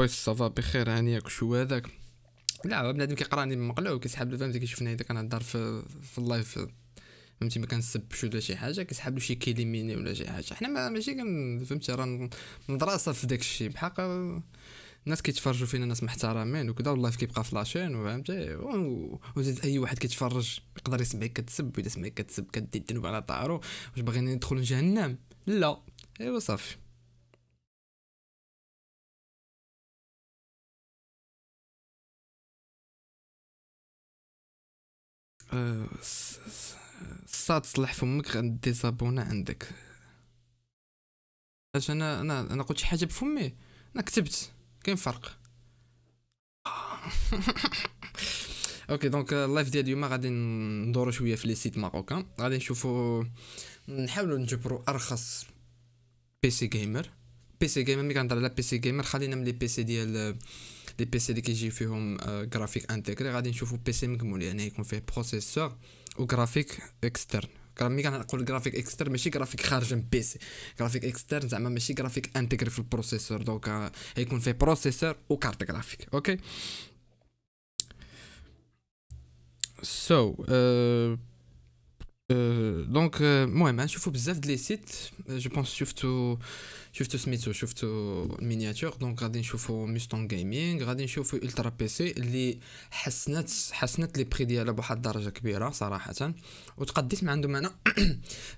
بويس صافا بخير هانياك شو هذاك لا بنادم كيقراني مقلوب كيسحب له فهمتي هذاك انا كنهضر في في اللايف فهمتي ما كنسبش ولا شي حاجه كيسحب له شي كيليميني ولا شي حاجه حنا ماشي كن فهمتي راه مدرسه في داك الشيء بحق الناس كيتفرجوا فينا ناس محترمين وكذا واللايف كيبقى في لاشين وفهمتي وزيد اي واحد كيتفرج يقدر يسمعك كتسب اذا سمعك كتسب كدير على طارو واش باغيين ندخلوا جهنم لا ايوا صافي سا تصلح فمك غنديزابونا عندك اش انا انا انا قلت شي حاجه بفمي انا كتبت كاين فرق اوكي دونك اللايف ديال اليوم غادي ندورو شويه في لي سيت ماروكا غادي نشوفو نحاولو نجبرو ارخص بيسي جيمر بيسي جيمر ملي كنهضر على بيسي جيمر خلينا من لي بيسي ديال PC de qui j'ai fait un euh, graphique intégré à d'une chauffe au PC m'a euh, et qu'on fait processeur ou graphique externe car me quand le graphique externe mais si graphique externe, un PC graphique externe ça m'a mis si graphique intégré le processeur donc à et qu'on fait processeur ou carte graphique ok so euh, donc moi même je vous baisse les sites je pense surtout شفتوا سميتو شفتوا المينياتور دونك غادي نشوفوا مستون جيمنج غادي نشوفوا الترا بي سي اللي حسنت حسنت لي بري ديالها بواحد الدرجه كبيره صراحه وتقديت من عندهم انا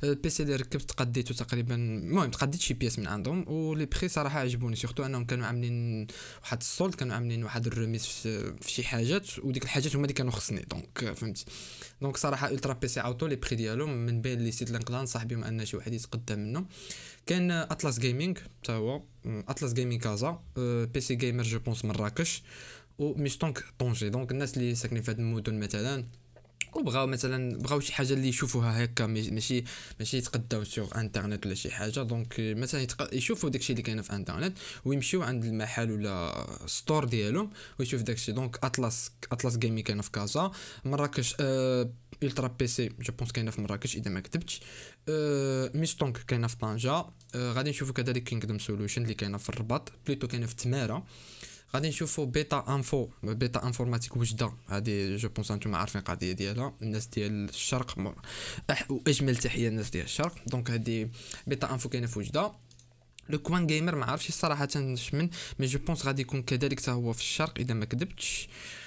البي سي اللي ركبت تقديته تقريبا المهم تقديت شي بياس من عندهم ولي بري صراحه عجبوني سورتو انهم كانوا عاملين واحد السولد كانوا عاملين واحد الرميس في شي حاجات وديك الحاجات هما اللي كانوا خصني دونك فهمت دونك صراحه الترا بي سي عاوتو لي بري ديالهم من بين لي سيت لانكلان صاحبي نصح بهم ان شي واحد يتقدم منهم كان اطلس جيمنج حتى هو اطلس جيمنج كازا بي سي جيمر جو بونس مراكش ميستونك طونجي دونك الناس اللي ساكنين في هاد المدن مثلا وبغاو مثلا بغاو شي حاجه اللي يشوفوها هكا ماشي ماشي يتقداو سوغ انترنت ولا شي حاجه دونك مثلا يشوفوا داكشي اللي كاين في انترنت ويمشيو عند المحل ولا ستور ديالهم ويشوف داكشي دونك اطلس اطلس جيمي كان في كازا مراكش آه الترا بي سي جو بونس كاينه في مراكش اذا ما كتبتش ميستونك كاينه في طنجه غادي نشوفو كذلك كينغدم سولوشن اللي كاينه في الرباط بليتو كاينه في تماره غادي نشوفو بيتا انفو بيتا انفورماتيك وجده هادي جو بونس انتم عارفين القضيه ديالها الناس ديال الشرق مر. أح... واجمل تحيه للناس ديال الشرق دونك هادي بيتا انفو كاينه في وجده لو كوان جيمر ما عرفتش صراحه شمن مي جو بونس غادي يكون كذلك حتى هو في الشرق اذا ما كذبتش أه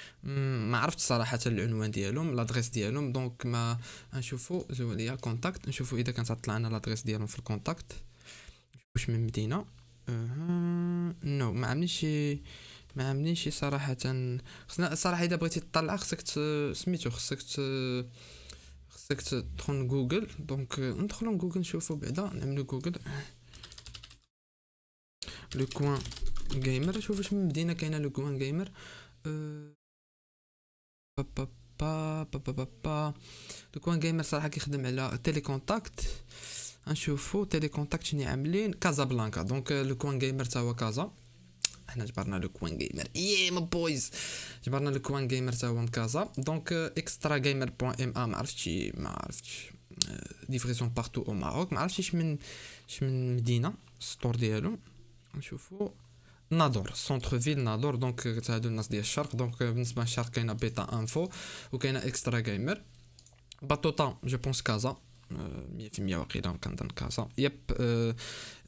ما عرفت صراحه العنوان ديالهم لادريس ديالهم دونك ما نشوفو زواليا كونتاكت نشوفو اذا كانت طلع لنا لادريس ديالهم في الكونتاكت واش من مدينه اها نو ما عملنيش ما عملنيش صراحه خصنا صراحه اذا بغيتي تطلع خصك سميتو خصك خصك تدخل جوجل دونك ندخلو جوجل نشوفو بعدا نعملو جوجل لو كوان جيمر شوف واش من مدينه كاينه لو كوان جيمر أه... با با با با با دوكوان جيمر صراحه كيخدم على تيلي كونتاكت غنشوفو تيلي كونتاكت شنو عاملين كازابلانكا دونك لو كوان جيمر تا هو كازا حنا جبرنا لو كوان جيمر يي ما بويز جبرنا لو كوان جيمر تا هو من كازا دونك اكسترا جيمر بوان ام ا ما عرفتش ما عرفتش ديفريسيون بارتو او ماروك ما عرفتش من من مدينه السطور ديالو نشوفو Nador, centre ville Nador donc c'est un deux donc Shark qui est info ou qui un extra gamer. je pense Casablanca. Mieux vaut mieux voir Yep, euh,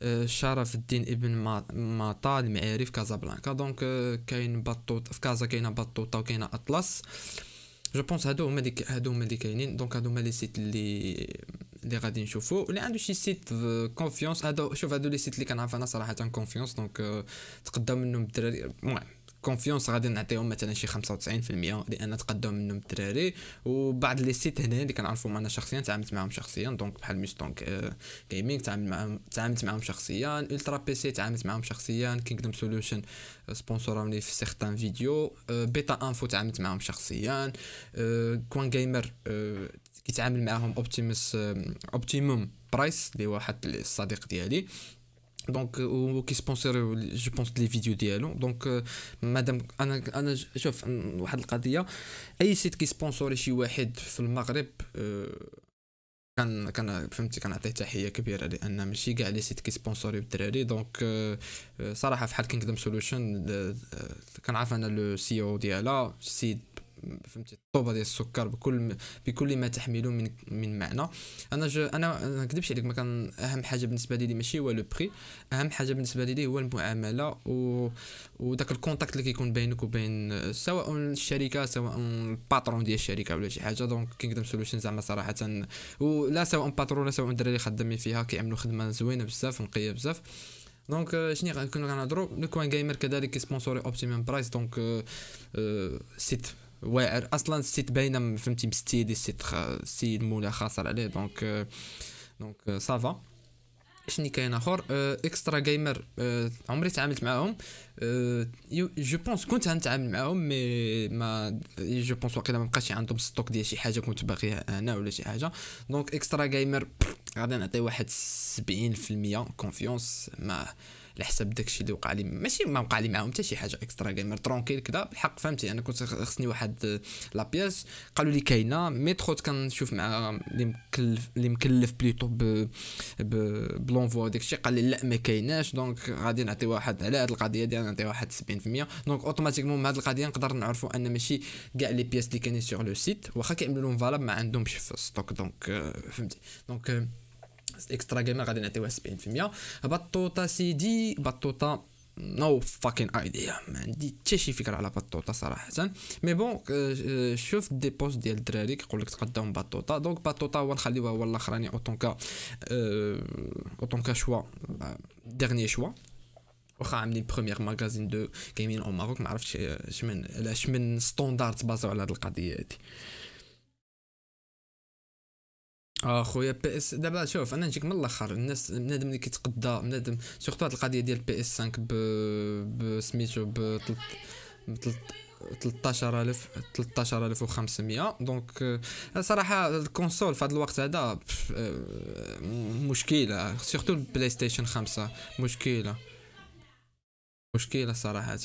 euh, Sharaf Ibn Maatad, mais Casablanca donc qui est un en Casablanca Atlas. Je pense à c'est un à deux donc à qui li. اللي غادي نشوفو اللي عنده شي سيت كونفيونس هادو شوف هادو لي سيت اللي كنعرف انا صراحه كونفيونس دونك آه، تقدم منهم الدراري المهم كونفيونس غادي نعطيهم مثلا شي 95% لان تقدم منهم الدراري وبعض لي سيت هنا اللي كنعرفهم انا شخصيا تعاملت معاهم شخصيا دونك بحال ميستونك آه، جيمنج معاهم تعاملت معاهم شخصيا الترا بي سي تعاملت معاهم شخصيا كينغدوم سولوشن سبونسوروني في سيغتان فيديو بيتا انفو تعاملت معاهم شخصيا كوان آه، جيمر كيتعامل معاهم اوبتيموس اوبتيموم برايس اللي هو واحد الصديق ديالي دونك وكيسبونسيريو جو بونس لي فيديو ديالو دونك مادام euh، انا انا شوف واحد القضيه اي سيت كيسبونسوري شي واحد في المغرب آه، كان كان فهمتي كنعطيه تحيه كبيره لان ماشي كاع لي سيت سبونسوري الدراري دونك آه، آه، صراحه في حال كينغدم سولوشن كنعرف انا لو سي او ديالها سيد فهمتي الطوبه ديال السكر بكل بكل ما تحمله من من معنى انا جو انا ما نكذبش عليك ما كان اهم حاجه بالنسبه لي ماشي هو لو بري اهم حاجه بالنسبه لي هو المعامله و وداك الكونتاكت اللي كيكون بينك وبين سواء الشركه سواء الباترون ديال الشركه ولا شي حاجه دونك كينغدم سولوشن زعما صراحه ولا سواء باترون ولا سواء الدراري اللي خدامين فيها كيعملوا خدمه زوينه بزاف نقيه بزاف دونك آه، شنو غنكونوا كنهضروا لو كوين جيمر كذلك سبونسوري اوبتيموم برايس دونك سيت واعر اصلا السيت باينه فهمتي مستيدي السيت السيد مولا خاسر عليه دونك دونك سافا شني كاين اخر اكسترا جيمر عمري تعاملت معاهم جو بونس كنت غنتعامل معاهم مي ما جو بونس واقيلا ما بقاش عندهم ستوك ديال شي حاجه كنت باغيها انا ولا شي حاجه دونك اكسترا جيمر غادي نعطي واحد 70% كونفيونس ما على حساب داكشي اللي وقع لي ماشي ما وقع لي معاهم حتى شي حاجه اكسترا جيمر ترونكيل كذا بالحق فهمتي انا كنت خصني واحد بياس آه، قالوا لي كاينه مي تخوت كنشوف مع اللي مكلف اللي مكلف بليتو ب بلونفو داكشي قال لي لا ما كايناش دونك غادي نعطي واحد على هذه القضيه ديال نعطي واحد 70% دونك اوتوماتيكمون هذه القضيه نقدر نعرفوا ان ماشي كاع لي بياس اللي كاينين سور لو سيت واخا كيعملوا لهم فالاب ما عندهمش في الستوك آه، دونك فهمتي دونك اكسترا جيمر غادي نعطيوها 70% بطوطه سيدي بطوطه نو فاكين ايديا ما عندي حتى شي فكره على بطوطه صراحه مي بون شفت دي بوست ديال الدراري كيقول لك تقدم بطوطه دونك بطوطه هو نخليوها هو الاخراني اوتونكا اوتونكا شوا ديرني شوا واخا عاملين بروميير ماغازين دو كاينين او ماروك ما عرفتش شمن علاش من ستاندارد بازو على هاد القضيه هادي اخويا بي اس دابا شوف انا نجيك من الاخر الناس بنادم اللي كيتقدى بنادم سورتو هاد القضيه ديال بي اس 5 ب بسميتو ب 13000 13500 دونك آه، صراحه الكونسول في هذا الوقت هذا آه، مشكله سورتو البلاي ستيشن 5 مشكله مشكله صراحه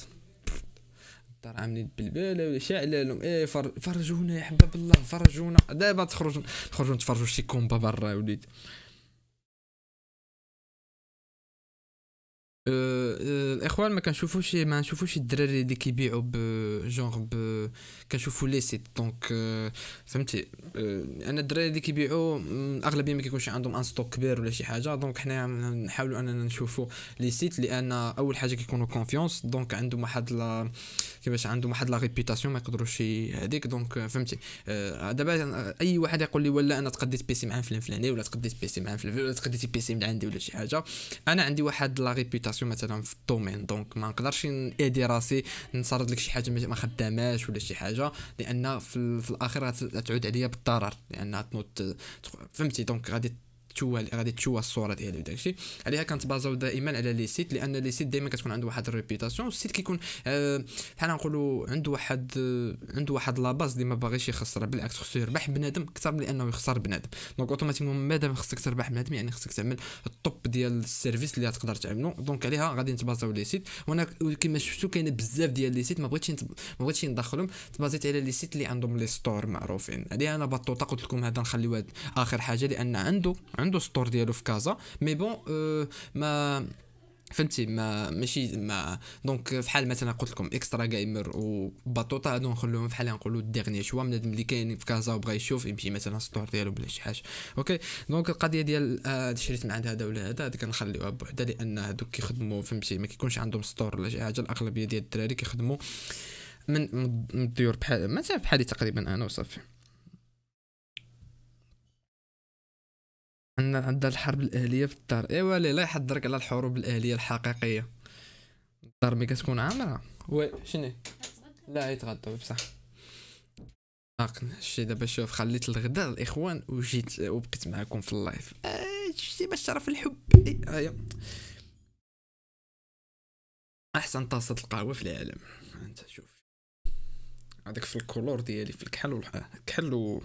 الدار عاملين بالبالة ولا شاعلة لهم ايه فرجونا يا حباب الله فرجونا دابا تخرجوا تخرجوا تفرجوا شي كومبا برا يا وليدي الاخوان ما كنشوفوش ما نشوفوش الدراري اللي كيبيعوا بجونغ ب كنشوفوا لي سيت دونك فهمتي انا الدراري اللي كيبيعوا اغلبيه ما كيكونش عندهم ان ستوك كبير ولا شي حاجه دونك حنا نحاولوا اننا نشوفوا لي سيت لان اول حاجه كيكونوا كونفيونس دونك عندهم واحد لا كيفاش عندهم واحد لا ريبيتاسيون ما يقدروش هذيك دونك آه، فهمتي آه، دابا آه، اي واحد يقول لي ولا انا تقديت بيسي مع فلان فلاني ولا تقديت بيسي مع فلان ولا تقديت بيسي من عندي ولا شي حاجه انا عندي واحد لا ريبيتاسيون سبيسياليزاسيون مثلا في الدومين دونك ما نقدرش نادي راسي نصرد لك شي حاجه ما خداماش ولا شي حاجه لان في, في الاخر غتعود عليا بالضرر لان فهمتي دونك غادي تشوه غادي تشوه الصوره ديالي وداكشي عليها كنتبازاو دائما على لي سيت لان لي سيت دائما كتكون عنده واحد الريبيتاسيون السيت كيكون بحال آه نقولوا عنده واحد آه، عنده واحد لا باز اللي ما باغيش يخسر بالعكس خصو يربح بنادم اكثر من انه يخسر بنادم دونك اوتوماتيكمون مادام خصك تربح بنادم يعني خصك تعمل الطوب ديال السيرفيس اللي تقدر تعملو دونك عليها غادي نتبازاو لي سيت وانا كما شفتو كاين بزاف ديال لي سيت ما بغيتش ما بغيتش ندخلهم تبازيت على لي سيت اللي عندهم لي ستور معروفين عليها انا بطوطه قلت لكم هذا نخليوه اخر حاجه لان عنده عنده ستور ديالو في كازا مي بون آه، ما فهمتي ما ماشي ما دونك فحال مثلا قلت لكم اكسترا جايمر وبطوطه هادو نخلوهم حال نقولوا الديرني شوا من اللي كاين في كازا وبغى يشوف يمشي مثلا السطور ديالو بلا شي حاجه اوكي دونك القضيه ديال آه شريت مع هذا ولا هذا هذا كنخليوها بوحدها لان هادوك كيخدموا فهمتي ما كيكونش عندهم سطور ولا شي حاجه الاغلبيه ديال الدراري كيخدموا من الديور بحال مثلا بحالي تقريبا انا وصافي عندنا عندها الحرب الاهليه في الدار ايوا لا لا يحضرك على الحروب الاهليه الحقيقيه الدار مي كتكون عامره وي شني لا يتغداو بصح هادشي دابا شوف خليت الغداء الاخوان وجيت وبقيت معاكم في اللايف آه، شتي باش تعرف الحب إيه، هيا احسن طاسه القهوه في العالم انت شوف هذاك في الكولور ديالي في الكحل والكحل و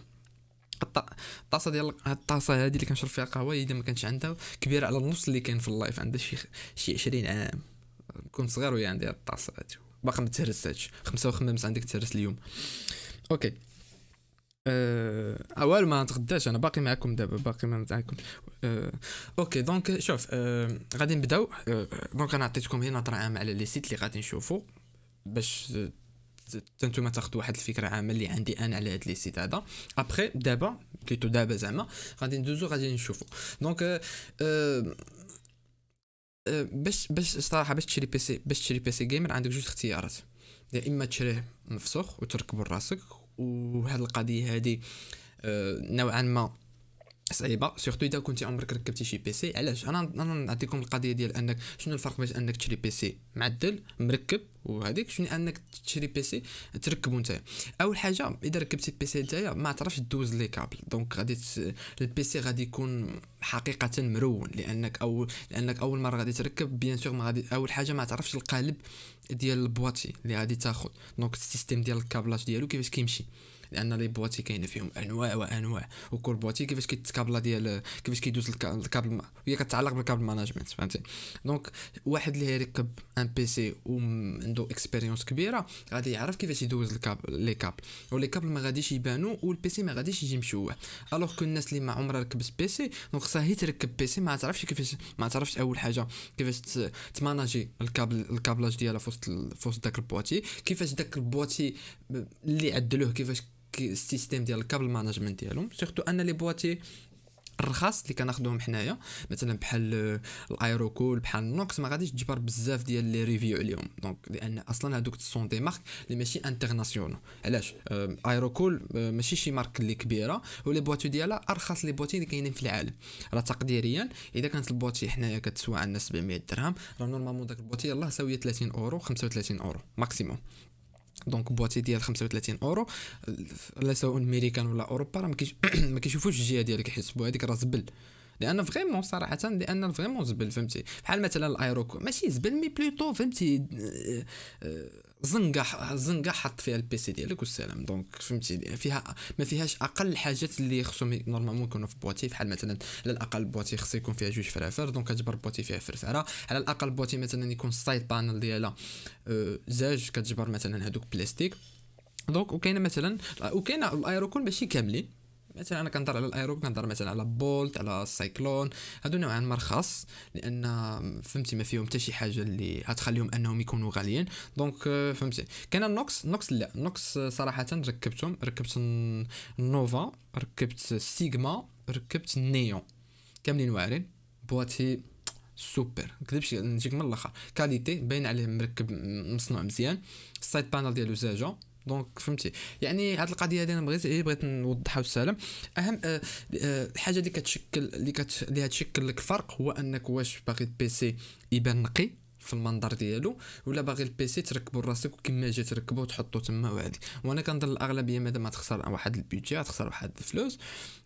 الطاسه ديال الطاسه هذه اللي كنشرب فيها قهوه هي ما كانتش عندها كبيره على النص اللي كاين في اللايف عندها شي شي 20 عام كنت صغير وهي عندي الطاسه هذه باقي ما تهرستهاش 55 عندك تهرس اليوم اوكي أه اول ما نتغداش انا باقي معكم دابا باقي ما معكم أه اوكي دونك شوف أه غادي نبداو أه دونك انا عطيتكم هنا نظره عامه على لي سيت اللي غادي نشوفو باش تنتوما نتوما تاخذوا واحد الفكره عامه اللي عندي انا على هذا لي سيت هذا ابخي دابا بليتو دابا زعما غادي ندوزو غادي نشوفو دونك euh, euh, euh, باش باش الصراحه باش تشري بي سي باش تشري بي سي جيمر عندك جوج اختيارات يا اما تشريه مفسوخ وتركبو لراسك وهاد القضيه هادي نوعا ما صعيبه سورتو اذا كنتي عمرك ركبتي شي بيسي علاش انا نعطيكم القضيه ديال انك شنو الفرق بين انك تشري بيسي معدل مركب وهذيك شنو انك تشري بيسي تركبو نتايا اول حاجه اذا ركبتي بيسي نتايا ما تعرفش دوز لي كابل دونك غادي البيسي غادي يكون حقيقه مرون لانك اول لانك اول مره غادي تركب بيان سور ما غادي اول حاجه ما تعرفش القالب ديال البواطي اللي غادي تاخذ دونك السيستيم ديال الكابلاج ديالو كيفاش كيمشي لان لي بواتي كاين فيهم انواع وانواع وكل بواتي كيفاش كيتكابلا ديال كيفاش كيدوز الكابل هي كتعلق بالكابل مانجمنت فهمتي دونك واحد اللي يركب ان بي سي وعنده اكسبيريونس كبيره غادي يعرف كيفاش يدوز الكابل لي كابل ولي كابل ما غاديش يبانو والبي سي ما غاديش يجي مشوه الوغ كو الناس اللي ما عمرها ركبت بي سي دونك صاحي تركب بي سي ما تعرفش كيفاش ما تعرفش اول حاجه كيفاش تماناجي الكابل الكابلاج ديالها في وسط داك البواتي كيفاش داك البواتي اللي عدلوه كيفاش السيستيم ديال الكابل مانجمنت ديالهم سورتو ان لي بواتي الرخاص اللي كناخذوهم حنايا مثلا بحال الايروكول بحال نوكس ما غاديش تجبر بزاف ديال لي ريفيو عليهم دونك لان اصلا هادوك سون دي مارك اللي ماشي انترناسيونال علاش آه، ايروكول آه، ماشي شي مارك اللي كبيره ولي بواتو ديالها ارخص لي بواتي اللي كاينين في العالم راه تقديريا اذا كانت البواتي حنايا كتسوى عندنا 700 درهم راه نورمالمون داك البواتي يلاه ساويه 30 اورو 35 اورو ماكسيموم دونك بواتي ديال 35 اورو لا سواء امريكان ولا اوروبا راه ما كيشوفوش الجهه ديالك يحسبوا هذيك راه زبل لان فريمون صراحه لان فريمون زبل فهمتي بحال مثلا الايروكو ماشي زبل مي بلوتو فهمتي آه، آه، زنقه زنقه حط فيها البي سي ديالك والسلام دونك فهمتي فيها ما فيهاش اقل الحاجات اللي خصهم نورمالمون يكونوا في بواتي بحال مثلا على الاقل بواتي خص يكون فيها جوج فرافر دونك كتجبر بواتي فيها فرفره على الاقل بواتي مثلا يكون السايد بانل ديالها آه، زاج كتجبر مثلا هذوك بلاستيك دونك وكاينه مثلا آه، وكاينه الايروكون ماشي كاملين مثلا انا كنهضر على الايروب كنهضر مثلا على بولت على السايكلون هادو نوعا ما رخاص لان فهمتي ما فيهم حتى شي حاجه اللي غتخليهم انهم يكونوا غاليين دونك آه، فهمتي كان النوكس نوكس لا نوكس آه، صراحه ركبتهم ركبت النوفا ركبت سيجما ركبت نيون كاملين واعرين بواتي سوبر نكذبش نجيك من الاخر كاليتي باين عليه مركب مصنوع مزيان السايد بانل ديالو زاجه دونك فهمتي يعني هذه القضيه هذه انا بغيت ايه بغيت نوضحها والسلام اهم آه،, أه الحاجه اللي كتشكل اللي كت اللي هتشكل لك فرق هو انك واش باغي البيسي يبان نقي في المنظر ديالو ولا باغي البيسي تركبو راسك وكما جا تركبو وتحطو تما وهادي وانا كنظن الاغلبيه مادام ما تخسر واحد البيدجي تخسر واحد الفلوس أه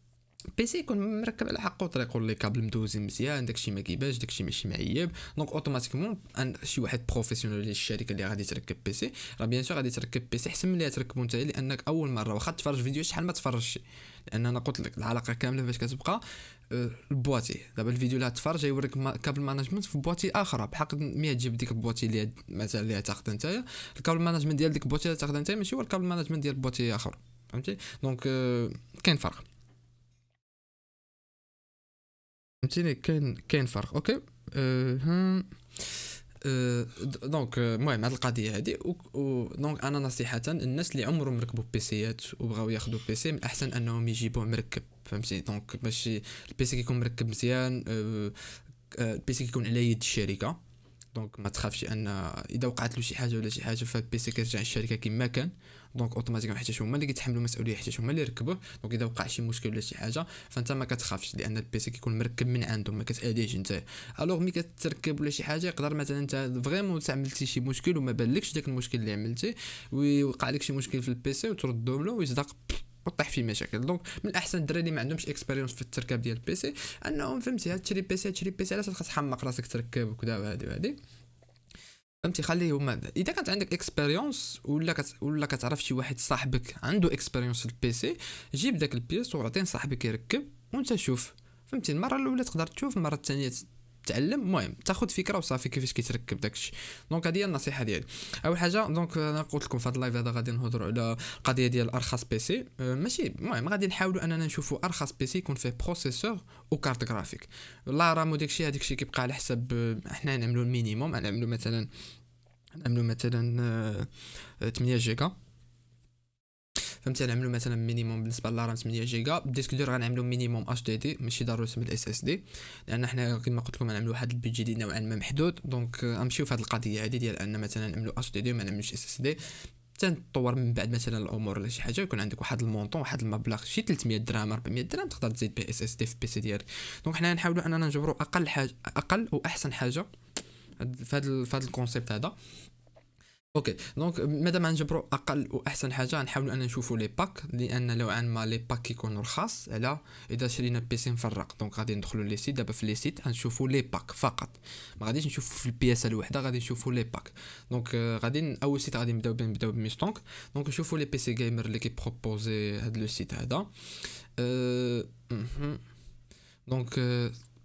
بيسي يكون مركب على حقه طريقو لي كابل مدوزين مزيان داكشي ما كيباش داكشي ماشي معيب دونك اوتوماتيكمون شي واحد بروفيسيونيل للشركه اللي غادي تركب بيسي راه بيان سور غادي تركب بيسي احسن من اللي تركبو نتايا لانك اول مره واخا تفرج فيديو شحال ما تفرجش لان انا قلت لك العلاقه كامله فاش كتبقى آه، البواتي دابا الفيديو اللي تفرج يوريك كابل مانجمنت في بواتي اخرى بحق مي تجيب ديك البواتي اللي مثلا اللي تاخذها نتايا الكابل مانجمنت ديال ديك البواتي اللي تاخذها نتايا ماشي هو الكابل مانجمنت ديال بواتي اخر فهمتي دونك آه، كاين فرق فهمتيني كاين كاين فرق اوكي أه, أه، دونك أه، المهم هاد القضيه هادي دونك انا نصيحه الناس اللي عمرهم ركبوا بيسيات وبغاو ياخذوا بيسي من الاحسن انهم يجيبوه مركب فهمتي دونك باش البيسي كيكون مركب مزيان أه، البيسي كيكون على يد الشركه دونك ما تخافش ان اذا وقعت له شي حاجه ولا شي حاجه فالبيسي كيرجع للشركه كما كان دونك اوتوماتيكمون حيت هما اللي كيتحملوا المسؤوليه حيت هما اللي ركبوه دونك اذا وقع شي مشكل ولا شي حاجه فانت ما كتخافش لان البيسي كيكون مركب من عندهم ما كتاديش انت الوغ ملي كتركب ولا شي حاجه يقدر مثلا انت فريمون تعملتي شي مشكل وما بالكش داك المشكل اللي عملتي ويوقع لك شي مشكل في البيسي وتردو له ويصدق وطيح في مشاكل دونك من الاحسن الدراري اللي ما عندهمش اكسبيريونس في التركاب ديال البيسي انهم فهمتي هاد تشري بيسي هاد تشري بيسي علاش تبقى تحمق راسك تركب وكذا وهادي وهادي فهمتي خليه هما اذا كانت عندك اكسبيريونس ولا كت ولا كتعرف شي واحد صاحبك عنده اكسبيريونس في البيسي جيب داك البيس وعطيه صاحبك يركب وانت شوف فهمتي المره الاولى تقدر تشوف المره الثانيه تعلم المهم تاخذ فكره وصافي كيفاش كيتركب داكشي دونك هذه هي النصيحه ديالي اول حاجه دونك انا قلت لكم في هذا اللايف هذا غادي نهضروا على القضيه ديال ارخص بي سي أه، ماشي المهم غادي نحاولوا اننا نشوفوا ارخص بي سي يكون فيه بروسيسور وكارت جرافيك لا رام وداكشي هذاكشي كيبقى على حسب أه، حنا نعملوا المينيموم نعملوا مثلا نعملوا مثلا 8 أه، جيجا فهمتي غنعملو مثلا مينيموم بالنسبه للرام 8 جيجا الديسك دور غنعملو مينيموم اتش دي دي ماشي ضروري تسمى الاس اس دي لان حنا كما قلت لكم غنعملو واحد البيجي دي نوعا ما محدود دونك غنمشيو في هاد القضيه هادي ديال ان مثلا نعملو اتش دي دي وما نعملوش اس اس دي تنطور من بعد مثلا الامور ولا شي حاجه يكون عندك واحد المونطون واحد المبلغ شي 300 درهم 400 درهم تقدر تزيد بي اس اس دي في سي ديالك دونك حنا نحاولوا اننا نجبروا اقل حاجه اقل واحسن حاجه في هذا الكونسيبت هذا اوكي دونك مادام جبرو اقل واحسن حاجه نحاولوا ان نشوفوا لي باك لان نوعا ما لي باك كيكونوا رخاص على اذا شرينا بيسي مفرق دونك غادي ندخلوا لي سيت دابا في لي سيت غنشوفوا لي باك فقط ما غاديش نشوفوا في البياسه الوحده غادي نشوفوا لي باك دونك غادي اول سيت غادي نبداو نبداو بميستونك دونك نشوفوا لي بيسي جيمر اللي كيبروبوزي هاد لو سيت هذا أه... دونك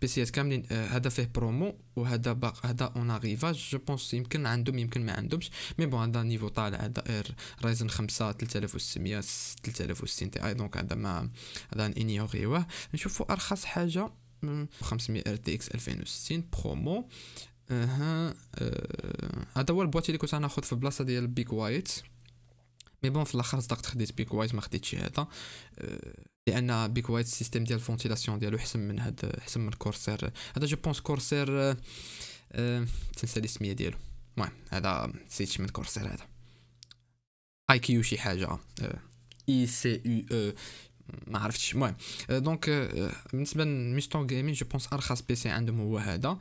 بي سي اس كاملين آه، هذا فيه برومو وهذا باق هذا اون اريفاج جو بونس يمكن عندهم يمكن ما عندهمش مي بون هذا نيفو طالع هذا رايزن 5 3600 3060 تي اي دونك هذا ما هذا انيوغيوه نشوفوا ارخص حاجه 500 ار تي اكس 2060 برومو اها آه، هذا هو البواتي اللي كنت ناخذ في البلاصه ديال بيك وايت مي بون في الاخر صدقت خديت بيك وايت ما خديتش هذا أه لان بيك وايت السيستم ديال الفونتيلاسيون ديالو احسن من هاد احسن من كورسير هذا جو بونس كورسير آه،, أه تنسى الاسميه ديالو المهم هذا سيتش من كورسير هذا اي كيو شي حاجه اي سي يو او ما عرفتش المهم دونك آه، آه، بالنسبه لميستون جيمين جو بونس ارخص بيسي عندهم هو هذا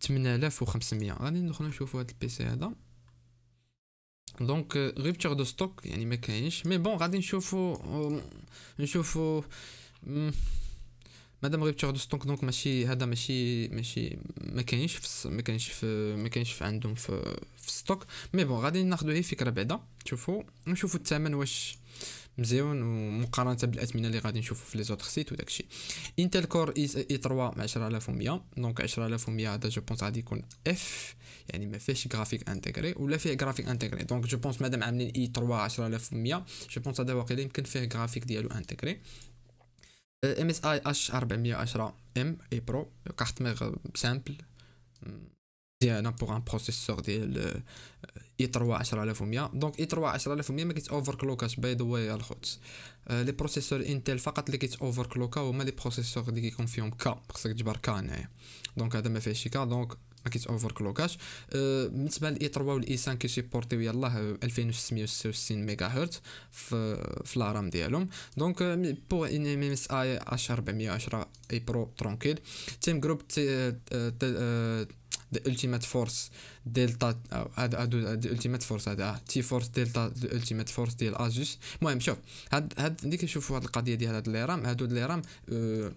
8500 غادي ندخلو نشوفو هاد البيسي هذا دونك ريبتور دو ستوك يعني ما كاينش مي بون غادي نشوفو نشوفو مادام ريبتور دو ستوك دونك ماشي هذا ماشي ماشي ما كاينش ما كاينش ما كاينش عندهم في في ستوك مي بون غادي ناخذوا هي فكره بعدا تشوفوا نشوفو الثمن واش مزيون ومقارنه بالاثمنه اللي غادي نشوفو في لي زوتر سيت وداك الشيء انتل كور اي 3 10100 دونك 10100 هذا جو بونس غادي يكون اف يعني ما فيهش جرافيك انتغري ولا فيه جرافيك انتغري دونك جو بونس مادام عاملين اي 3 10100 جو بونس هذا واقيلا يمكن فيه جرافيك ديالو انتغري ام اس اي اش 410 ام اي برو كارت كاختميغ سامبل ديالنا بوغ ان بروسيسور ديال اي 3 10100 دونك اي 3 10100 ما كيت اوفر كلوكاش باي ذا واي الخوت لي بروسيسور انتل فقط اللي كيت اوفر كلوكا هما لي بروسيسور اللي كيكون فيهم كا خصك تجبر كا هنايا دونك هذا ما فيهش كا دونك ما كيت اوفر كلوكاش أه، بالنسبه للاي 3 والاي 5 سيبورتيو يلاه 2666 ميغا هرتز في في لا ديالهم دونك أه، بو ان ام اس اي اش 410 اي برو ترونكيل تيم جروب تي أه، ذا التيمات فورس دلتا هاد هادو التيمات فورس هاد تي فورس دلتا التيمات فورس ديال ازوس المهم شوف هاد هاد ملي كنشوفوا هاد القضيه ديال هاد لي رام هادو لي رام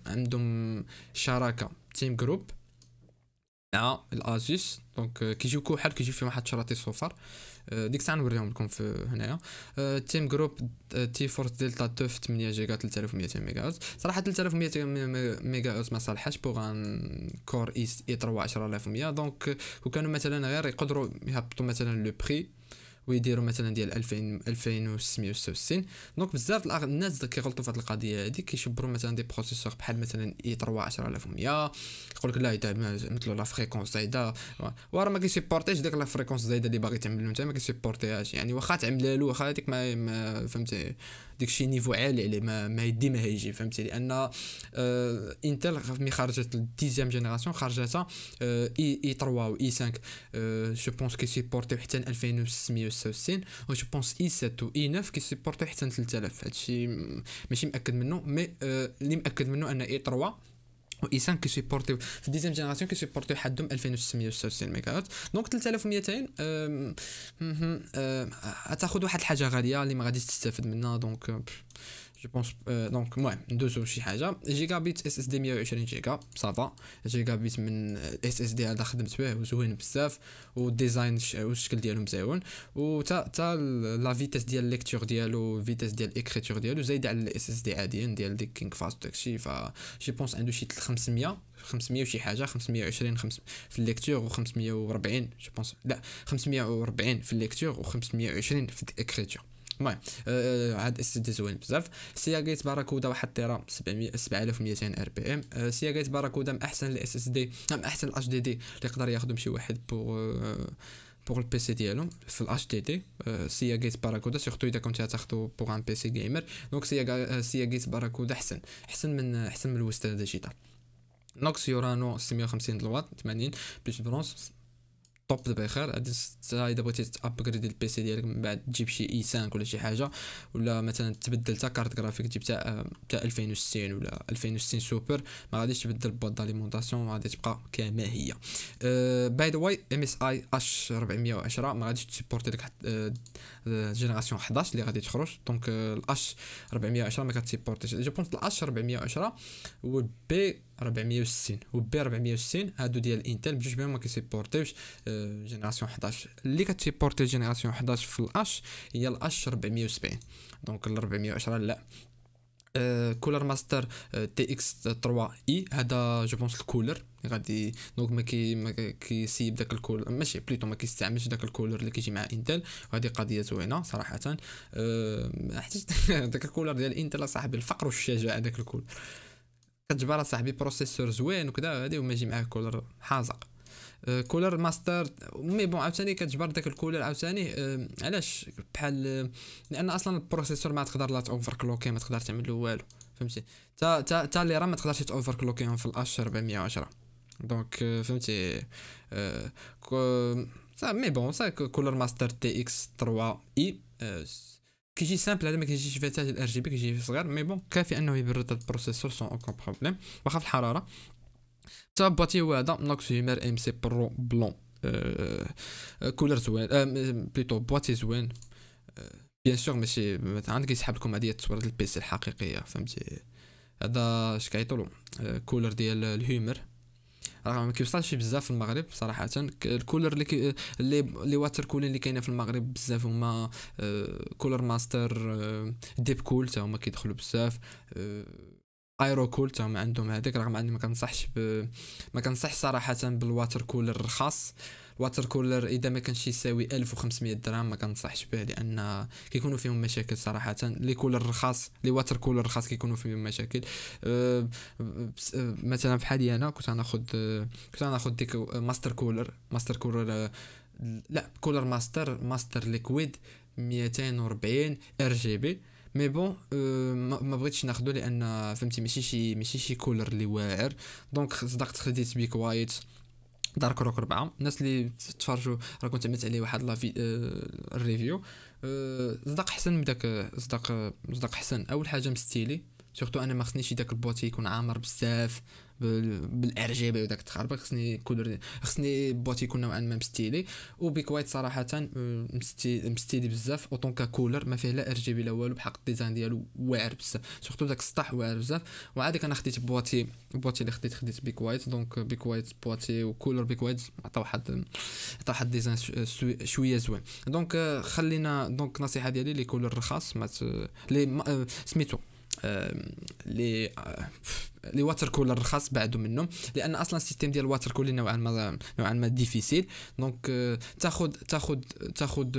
عندهم شراكه تيم جروب مع الاسوس دونك كو حال كيجيو فيهم واحد الشراطي صفر ديك الساعه نوريهم لكم في هنايا تيم جروب تي فورس دلتا توف 8 جيجا 3200 ميجا هرتز صراحه 3200 ميجا هرتز ما صالحش بوغ ان كور اي 3 10100 دونك وكانوا مثلا غير يقدروا يهبطوا مثلا لو بري ويديروا مثلا ديال 2000 2666 دونك بزاف الناس كيغلطوا في هذه القضيه هذه كيشبروا مثلا دي بروسيسور بحال مثلا اي 3 10100 يقول لك لا اذا مثلو لا فريكونس زايده وراه ما كيسيبورتيش ديك لا فريكونس زايده اللي باغي تعملو انت ما كيسيبورتيهاش يعني واخا تعمل له واخا هذيك ما, ما فهمتي داكشي نيفو عالي عليه ما, ما يدي ما هيجي فهمتي لان آه انتل مي خرجت الديزيام جينيراسيون خرجتها اي اي 3 و اي 5 جو بونس كي سيبورتي حتى 2666 و جو بونس اي 7 و اي 9 كي سيبورتي حتى 3000 هادشي ماشي متاكد منه مي آه، اللي متاكد منه ان اي e 3 اي 5 كي سيبورتي في ديزيام جينيراسيون كي سيبورتي حدهم 2666 ميجا هرتز دونك 3200 تاخذ واحد الحاجه غاليه اللي ما غاديش تستافد منها دونك جو بونس دونك المهم ندوزو لشي حاجه جيجا بيت اس اس دي 120 جيجا صافا جيجا بيت من اس اس دي هذا خدمت به وزوين بزاف والديزاين والشكل ديالو مزيون و تا تا لا فيتيس ديال ليكتور ديالو فيتيس ديال الاكريتور ديالو زايد على الاس اس دي عاديا ديال ديك كينغ فاست داكشي ف جي بونس عنده شي 500 500 وشي حاجه 520 خمس في الليكتور و540 جو بونس لا 540 في الليكتور و520 في الاكريتور المهم آه، هاد اس دي زوين بزاف سياقية باراكودا واحد تيرا 700 7200 ار بي ام سياقية باراكودا من احسن الاس اس دي من احسن الاش دي دي اللي يقدر ياخذهم شي واحد بوغ بوغ سي ديالهم في الاش آه، دي دي سياقية باراكودا سورتو اذا كنت تاخذو بوغ ان بي سي جيمر آه، دونك سياقية باراكودا احسن احسن من احسن من الوستاد ديجيتال نوكس يورانو 650 دلوات 80 بلس برونز طوب دابا بخير غادي اذا بغيتي تابغريدي البيسي ديالك من بعد تجيب شي اي 5 ولا شي حاجه ولا مثلا تبدل حتى كارت جرافيك تجيب تاع تاع 2060 ولا 2060 سوبر ما غاديش تبدل بوط داليمونطاسيون غادي تبقى كما هي باي ذا واي ام اس اي اش 410 ما غاديش تسيبورتي لك جينيراسيون 11 اللي غادي تخرج دونك الاش 410 ما كتسيبورتيش جو بونس الاش 410 والبي 460 وبي 460 هادو ديال انتل بجوج بهم ما كيسيبورتيوش اه جينيراسيون 11 اللي كتسيبورتي جينيراسيون 11 في الاش هي الاش 470 دونك ال 410 لا كولر ماستر تي اكس 3 اي هذا جو بونس الكولر غادي دونك ما كي ما كيسيب داك الكولر ماشي بليتو ما كيستعملش داك الكولر اللي كيجي مع انتل وهذه قضيه زوينه صراحه أه حتى داك الكولر ديال انتل صاحبي الفقر والشجاعه داك الكولر كتجبر صاحبي بروسيسور زوين وكذا هادي وما يجي معاه كولر حازق أه، كولر ماستر مي بون عاوتاني كتجبر داك الكولر عاوتاني أه، علاش بحال لان اصلا البروسيسور ما تقدر لا اوفر كلوكي ما تقدر تعمل له والو فهمتي تا تا تا لي راه ما تقدرش تاوفر كلوكيهم في الاش 410 دونك أه، فهمتي سا مي بون سا كولر ماستر تي اكس 3 اي كيجي سامبل هذا ما كيجيش فيه تاج الار جي بي كيجي فيه صغير مي بون كافي انه يبرد البروسيسور سون اوكون بروبليم واخا في الحراره تا بواتي هو هذا نوكس هيومر ام سي برو بلون كولر زوين بليطو آه، بواتي زوين بيان آه، سور ماشي عندك يسحب لكم هذه ديال البيسي الحقيقيه فهمتي هذا اش كيعيطولو كولر ديال الهيومر راه ما كيوصلش بزاف في المغرب صراحه الكولر اللي كي اللي لي واتر كولين اللي كاينه في المغرب بزاف هما كولر ماستر ديب كول تا هما كيدخلوا بزاف ايرو آه، كول تا هما عندهم هذيك رغم اني ما كنصحش ب... ما كنصح صراحه بالواتر كولر الخاص واتر كولر اذا ما كانش يساوي 1500 درهم ما كنصحش به لان كيكونوا فيهم مشاكل صراحه لي كولر رخاص لي واتر كولر رخاص كيكونوا فيهم مشاكل أه، أه، مثلا في حالي انا كنت ناخذ كنت ناخذ ديك ماستر كولر ماستر كولر لا كولر ماستر ماستر ليكويد 240 ار جي بي مي بون ما بغيتش ناخذو لان فهمتي ماشي شي ماشي شي كولر اللي واعر دونك صدقت خديت بيك وايت دار كروك ربعة الناس اللي تفرجوا راكم عملت عليه واحد لا في آه الريفيو آه صدق حسن من داك صدق صدق حسن اول حاجه مستيلي سورتو انا ما خصنيش داك البوتي يكون عامر بزاف بي وداك التخربيق خصني كولور خصني بواط يكون نوعا ما مستيلي وبيك وايت صراحه آه، مستيلي بزاف اوطون كا كولر ما فيه لا ار جي بي لا والو بحق الديزاين ديالو واعر بزاف سورتو داك السطح واعر بزاف وعادك انا خديت بواتي بواتي اللي خديت خديت بيك وايت دونك بيك وايت بواتي وكولر بيك وايت عطا واحد عطا واحد ديزاين شويه زوين دونك خلينا دونك النصيحه ديالي لي كولر رخاص ما لي آه، سميتو لي لي واتر كولر رخص بعدو منهم لان اصلا السيستم ديال الواتر كولر نوعا ما نوعا ما ديفيسيل دونك آه، تاخد تاخد تاخد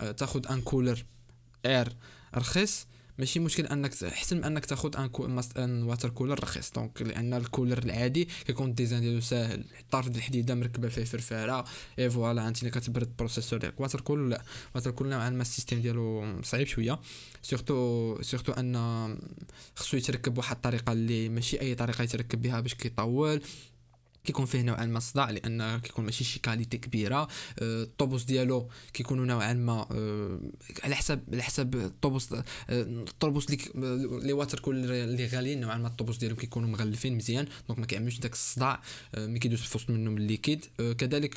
آه، تاخد ان كولر اير رخيص ماشي مشكل انك احسن من انك تاخذ ان, ان واتر كولر رخيص دونك لان الكولر العادي كيكون الديزاين ديالو ساهل طرف ديال الحديده مركبه فيه فرفاره اي فوالا انت اللي كتبرد البروسيسور ديالك واتر كولر لا واتر كولر نوعا ما السيستيم ديالو صعيب شويه سورتو سورتو ان خصو يتركب بواحد الطريقه اللي ماشي اي طريقه يتركب بها باش كيطول كيكون فيه نوعا ما صداع لان كيكون ماشي شي كاليتي كبيره آه، الطوبوس ديالو كيكونوا نوعا ما آه، على حسب على حسب الطوبوس الطوبوس آه، لي واتر كول اللي غاليين نوعا ما الطوبوس ديالهم كيكونوا مغلفين مزيان دونك ما كيعملوش داك الصداع ملي كيدوز في وسط منهم الليكيد كذلك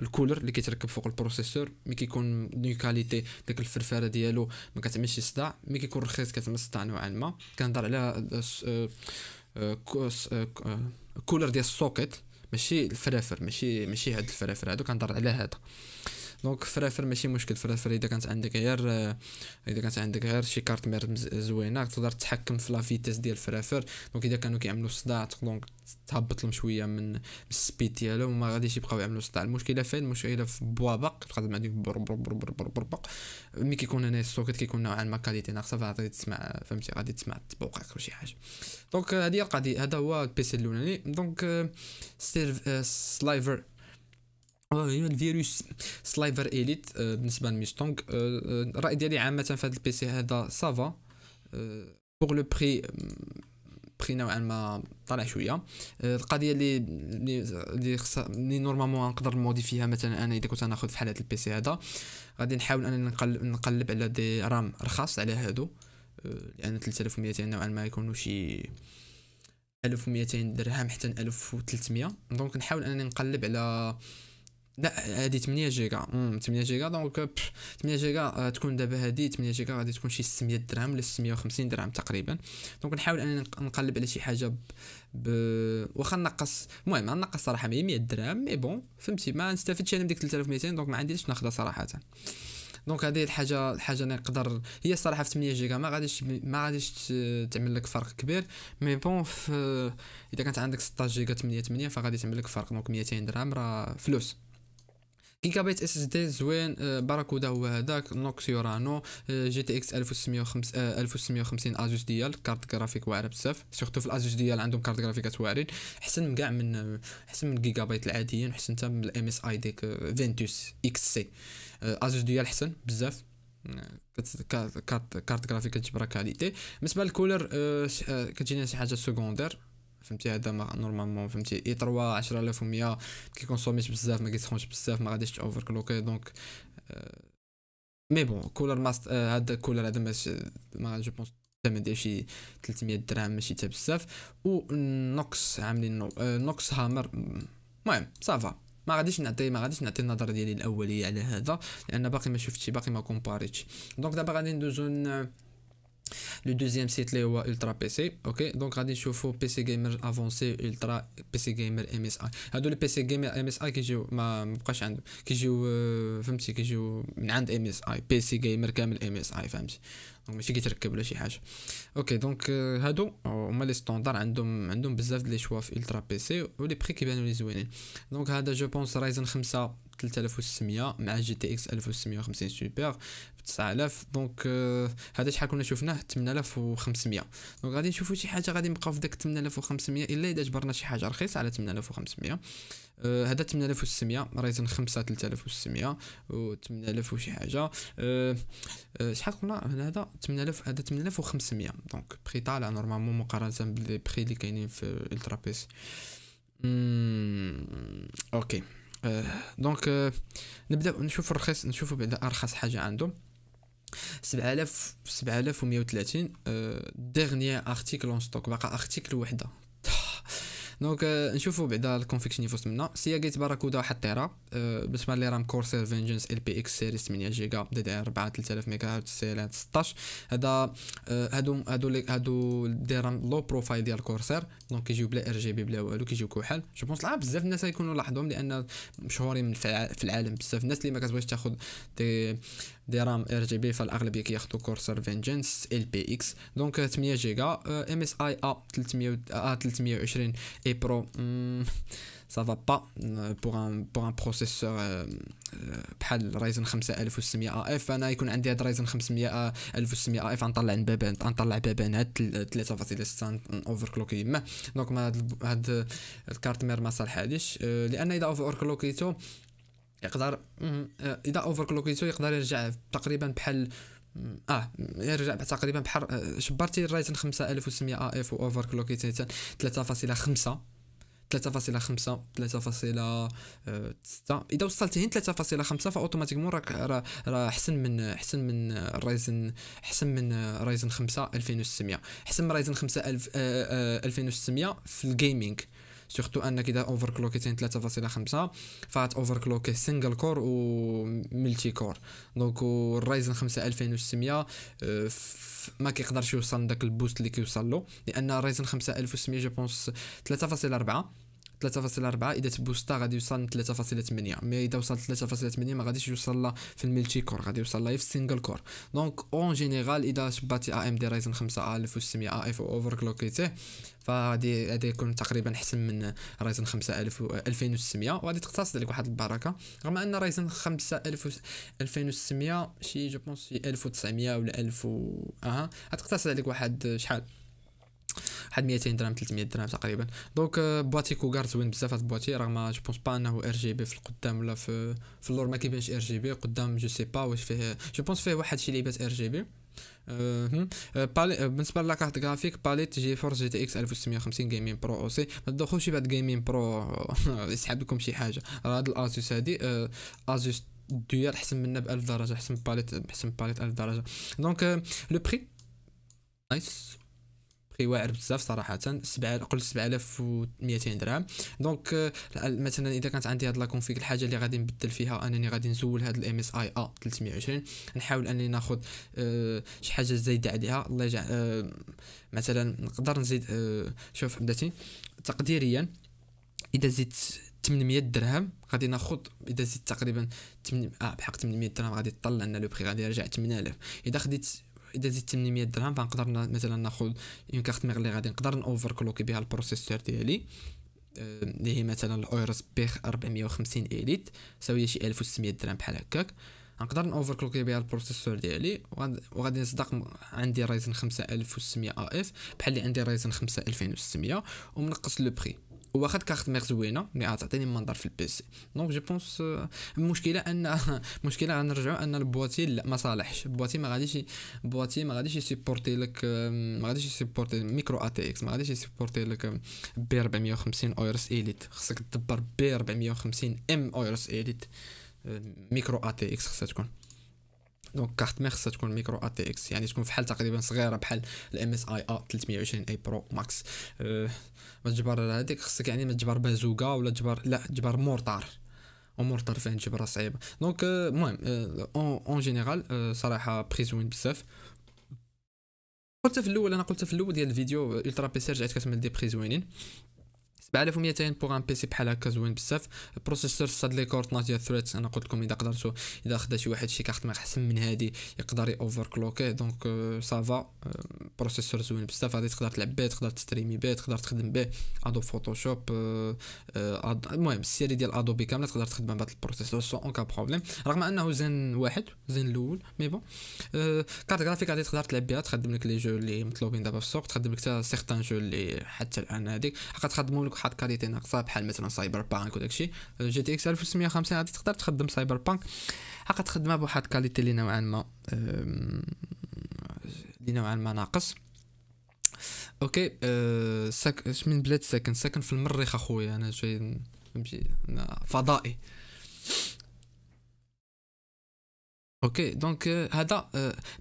الكولر اللي كيتركب فوق البروسيسور ملي كيكون دو كاليتي داك الفرفاره ديالو ما كتعملش صداع ملي كيكون رخيص كتعمل صداع نوعا ما كنهضر على كولر ديال السوكيت ماشي الفرافر ماشي ماشي هاد الفرافر هادو كنهضر على هذا دونك فرافر ماشي مشكل فرافر اذا كانت عندك غير آه، اذا كانت عندك غير شي كارت مير زوينه تقدر تحكم في لا فيتيس ديال فرافر دونك اذا كانوا كيعملوا صداع دونك تهبط لهم شويه من السبيد ديالهم وما غاديش يبقاو يعملوا صداع المشكله فين المشكله في بوابق تقدم عندك بربق ملي كيكون هنا السوكيت كيكون نوعا ما كاليتي ناقصه فغادي تسمع فهمتي غادي تسمع التبوقعك ولا شي حاجه دونك هذه القضيه هذا هو البيسي الاولاني دونك سلايفر آه، هي الفيروس سلايفر اليت آه، بالنسبه لميستونغ آه، آه، الراي ديالي عامه في هذا البيسي هذا سافا بوغ لو بري بري نوعا ما طالع شويه القضيه اللي اللي خصها اللي نورمالمون نقدر نموديفيها مثلا انا اذا كنت ناخذ في حاله البيسي هذا غادي نحاول انني نقلب, نقلب على دي رام رخاص على هادو لان 3200 نوعا ما يكونوا شي 1200 درهم حتى 1300 دونك نحاول انني نقلب على لا هادي 8 جيجا مم. 8 جيجا دونك 8 آه، جيجا آه، تكون دابا هادي 8 جيجا غادي تكون شي 600 درهم ولا 650 درهم تقريبا دونك نحاول انني نقلب على شي حاجه ب, ب... واخا نقص المهم نقص صراحه 100 درهم مي بون فهمتي ما نستافدش انا ديك 3200 دونك ما عنديش ناخذها صراحه دونك هذه الحاجه الحاجه اللي نقدر هي الصراحه في 8 جيجا ما غاديش ما غاديش تعمل لك فرق كبير مي بون في... اذا كانت عندك 16 جيجا 8 8 فغادي تعمل لك فرق دونك 200 درهم راه فلوس جيجا بايت اس اس دي زوين باراكودا هو هذاك نوكس يورانو جي تي اكس 1650 1650 ازوس ديال كارت جرافيك واعره بزاف سورتو في الازوس ديال عندهم كارت جرافيكات واعرين احسن من كاع من احسن من جيجا بايت العاديين احسن حتى من الام اس اي ديك فينتوس اكس سي ازوس ديال احسن بزاف كارت كارت جرافيك كتجبر كاليتي بالنسبه للكولر كتجينا شي حاجه سكوندير فهمتي هذا ما نورمالمون فهمتي اي 3 10100 كيكونسوميش بزاف ما كيسخونش بزاف ما غاديش تاوفر كلوكي دونك آه، مي بون كولر ماست هذا آه، كولر هذا ما جو بونس الثمن ديال شي 300 درهم ماشي حتى بزاف نوكس عاملين آه، نوكس هامر المهم صافا ما غاديش نعطي ما غاديش نعطي النظر ديالي الاوليه على هذا لان باقي ما شفتش باقي ما كومباريتش دونك دابا غادي ندوزو لو دوزيام سيت لي هو الترا بي سي اوكي دونك غادي نشوفو بي سي جيمر افونسي الترا بي سي جيمر ام اس اي هادو لي بي سي جيمر ام اس اي كيجيو ما مبقاش عندهم كيجيو فهمتي كيجيو من عند ام اس اي بي سي جيمر كامل ام اس اي فهمتي دونك ماشي كيتركب ولا شي حاجه اوكي دونك هادو هما لي ستوندار عندهم عندهم بزاف د لي شوا في الترا بي سي لي بري كيبانو لي زوينين دونك هذا جو بونس رايزن 5 3600 مع جي تي اكس 1650 سوبر ب 9000 دونك آه هذا شحال كنا شفناه 8500 دونك غادي نشوفوا شي حاجه غادي نبقاو في داك 8500 الا اذا جبرنا شي حاجه رخيصه على 8500 آه، هذا 8600 رايزن 5 3600 و 8000 وشي حاجه آه، آه، شحال شحال كنا هذا 8000 هذا 8500 دونك بري طالع نورمالمون مقارنه بالبري اللي كاينين في الترابيس بيس اوكي دونك euh, euh, نبدا نشوف الرخيص نشوف بعدا ارخص حاجه عندهم 7000 7130 ديرنيير ارتيكل اون ستوك باقا ارتيكل وحده دونك آه، نشوفوا بعدا الكونفيكشن اللي منا منها سيا جيت باراكودا واحد تيرا آه، بالنسبه لي رام كورسير فينجنس ال بي اكس سيريس 8 جيجا دي دي ار 4 3000 ميجا هرتز سي ال 16 هذا آه، هادو هادو هادو دي رام لو بروفايل ديال كورسير دونك كيجيو بلا ار جي بي بلا والو كيجيو كحل جو بونس العاب بزاف الناس غيكونوا لاحظوهم لان مشهورين في العالم بزاف الناس اللي ما كتبغيش تاخذ دي دي رام ار جي بي فالاغلبيه كياخذوا كورسر فينجنس ال بي اكس دونك 8 جيجا ام اس اي ا 300 ا 320 اي برو سافا با بوغ بوغ un pour un processeur بحال رايزن 5600 اف انا يكون عندي هاد رايزن 500 1600 اف نطلع بابا نطلع بابان هاد 3.6 اوفر كلوك يما دونك هاد هاد الكارت مير ما صالحاليش لان اذا اوفر كلوكيتو يقدر آه، اذا اوفر كلوكيتو يقدر يرجع تقريبا بحال اه يرجع تقريبا بحال آه، شبرتي الرايتن 5600 اف اوفر كلوكيتي 3.5 3.5 3.6 اذا وصلت هنا 3.5 فاوتوماتيكمون راك راه را احسن من احسن من رايزن احسن من رايزن 5 2600 احسن من رايزن 5 2600 آه، في الجيمنج سورتو انك اذا اوفر كلوكيتين 3.5 فات اوفر كلوكي سينجل كور ملتي كور دونك الرايزن 5 2600 ما كيقدرش يوصل داك البوست اللي كيوصل له لان الرايزن 5600 جو بونس 3.4 3.4 اذا تبوستا غادي يوصل ل 3.8 مي اذا وصل 3.8 ما غاديش يوصل لا في الملتي كور غادي يوصل لها في السنجل كور دونك اون جينيرال اذا شباتي ام دي رايزن 5600 1600 اف اوفر كلوكيتيه فغادي هذا يكون تقريبا احسن من رايزن 5000 2600 وغادي تقتصد عليك واحد البركه رغم ان رايزن 5000 2600 شي جو بونس 1900 ولا 1000 اها غتقتصد عليك واحد شحال واحد 200 درهم 300 درهم تقريبا دونك بواتي كوغار زوين بزاف هاد بواتي رغم جو بونس با انه ار جي بي في القدام ولا في في اللور ما كيبانش ار جي بي قدام جو سي با واش فيه جو بونس فيه واحد شي لعيبات ار جي بي أه، أه، أه، بالنسبه للكارت غرافيك باليت جي فورس جي تي اكس 1650 جيمين برو او سي ما تدخلوش بعد جيمين برو يسحب لكم شي حاجه راه هاد الاسوس هادي اسوس ديال احسن منا ب 1000 درجه احسن باليت احسن باليت 1000 درجه دونك لو بري نايس السوقي واعر بزاف صراحه 7 قلت 7200 درهم دونك آه، مثلا اذا كانت عندي هاد لا كونفيك الحاجه اللي غادي نبدل فيها انني غادي نزول هاد الام اس اي ا 320 نحاول انني ناخذ آه، شي حاجه زايده عليها الله يجعل آه، مثلا نقدر نزيد شوف بداتي تقديريا اذا زدت 800 درهم غادي ناخذ اذا زدت تقريبا 8 اه بحق 800 درهم غادي تطلع لنا لو بري غادي يرجع 8000 اذا خديت اذا زدت 800 درهم فنقدر مثلا ناخذ اون كارت ميغ اللي غادي نقدر نوفر كلوكي بها البروسيسور ديالي آه، اللي هي مثلا الاورس بيخ 450 اليت ساويه شي 1600 درهم بحال هكاك نقدر نوفر كلوكي بها البروسيسور ديالي وغادي نصدق عندي رايزن 5600 اف بحال اللي عندي رايزن 5600 ومنقص لو بري واخا كارت ميغ زوينه مي غتعطيني منظر في البيسي دونك جو بونس المشكله آه، ان المشكله غنرجعوا ان البواتي لا ما صالحش البواتي ما غاديش البواتي ما غاديش يسيبورتي لك ما غاديش يسيبورتي ميكرو ا تي اكس ما غاديش يسيبورتي لك بي 450 اويرس ايليت خصك تدبر بي 450 ام اويرس ايليت آه، ميكرو ا تي اكس خصها تكون دونك كارت مير خصها تكون ميكرو ا تي اكس يعني تكون فحال تقريبا صغيره بحال الام اس اي ا 320 اي برو ماكس ما تجبر هذيك خصك يعني ما تجبر بازوكا ولا تجبر لا تجبر مورتار امور طرفين جبره صعيبه دونك أه، المهم أه، اون جينيرال أه، صراحه بريز بزاف قلت في الاول انا قلت في الاول ديال الفيديو الترا بي سي رجعت كتعمل دي بريز 7200 بوغ ان بيسي بحال هكا زوين بزاف البروسيسور صاد لي كورتنا ديال ثريت انا قلت لكم اذا قدرتو اذا خدا شي واحد شي كارت ما احسن من هادي يقدر اوفر كلوكي دونك سافا بروسيسور زوين بزاف غادي تقدر تلعب به تقدر تستريمي به تقدر تخدم به ادوب فوتوشوب المهم السيري ديال ادوبي كامله تقدر تخدم بهذا البروسيسور سو اون كا بروبليم رغم انه زين واحد زين الاول مي بون كارت غرافيك غادي تقدر تلعب بها تخدم لك لي جو اللي مطلوبين دابا في السوق تخدم لك حتى سيغتان جو اللي حتى الان هذيك غتخدمهم لك حاط كاليتي ناقصه بحال مثلا سايبر بانك وداكشي جي تي اكس 1650 غادي تقدر تخدم سايبر بانك حقا تخدمها بواحد كاليتي اللي نوعا ما اللي نوعا ما ناقص اوكي أه ساك من بلاد ساكن ساكن في المريخ اخويا انا جاي فضائي اوكي دونك هذا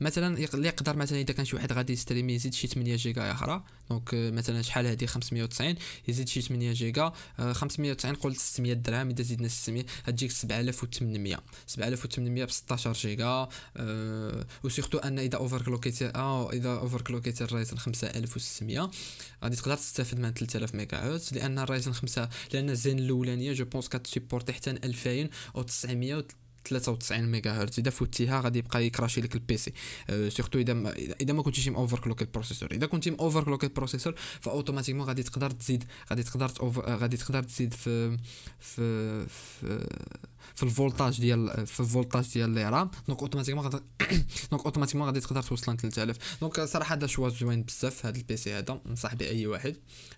مثلا اللي يقدر مثلا اذا كان شي واحد غادي يستريمي يزيد شي 8 جيجا اخرى دونك مثلا شحال هذه 590 يزيد شي 8 جيجا 590 قلت 600 درهم اذا زدنا 600 غتجيك 7800 7800 ب 16 جيجا أه وسيرتو ان اذا اوفر كلوكيتي او اذا اوفر كلوكيتي الرايزن 5600 غادي تقدر تستافد من 3000 ميجا هرتز لان الرايزن 5 لان الزين الاولانيه جو بونس كتسيبورتي حتى 2900 93 ميغا هرتز اذا فوتيها غادي يبقى يكراشي لك البيسي أه سورتو اذا ما اذا ما كنتيش اوفر كلوك البروسيسور اذا كنتي اوفر كلوك البروسيسور فاوتوماتيكمون غادي تقدر تزيد غادي تقدر غادي تقدر تزيد في في في في الفولتاج ديال في الفولتاج ديال لي رام دونك اوتوماتيكمون غادي دونك اوتوماتيكمون غادي تقدر توصل ل 3000 دونك صراحه هذا شوا زوين بزاف هذا البيسي هذا ننصح به اي واحد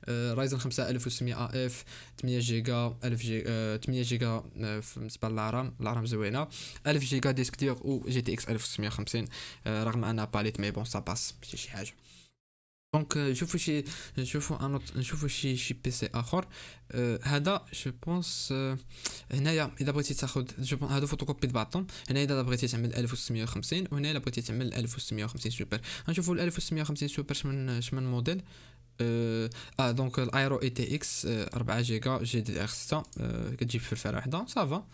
رايزن 5600 اف 8 جيجا 1000 آه، جيجا 8 آه، جيجا بالنسبه للرام الرام زوينه 1000 جيجا ديسك دير و جي تي اكس 1650 آه، رغم انها باليت مي بون سا باس ماشي شي حاجه دونك نشوفوا شي نشوفوا ان نشوفوا شي شي بي سي اخر أه هذا جو بونس أه هنايا اذا بغيتي تاخذ جو بونس هادو فوتوكوبي د باطون هنا اذا بغيتي تعمل 1650 وهنا اذا بغيتي تعمل 1650 سوبر غنشوفوا ال 1650 سوبر شمن شمن موديل اه, دونك الايرو اي تي اكس 4 جيجا جي دي ار 6 كتجيب في الفئه وحده سافا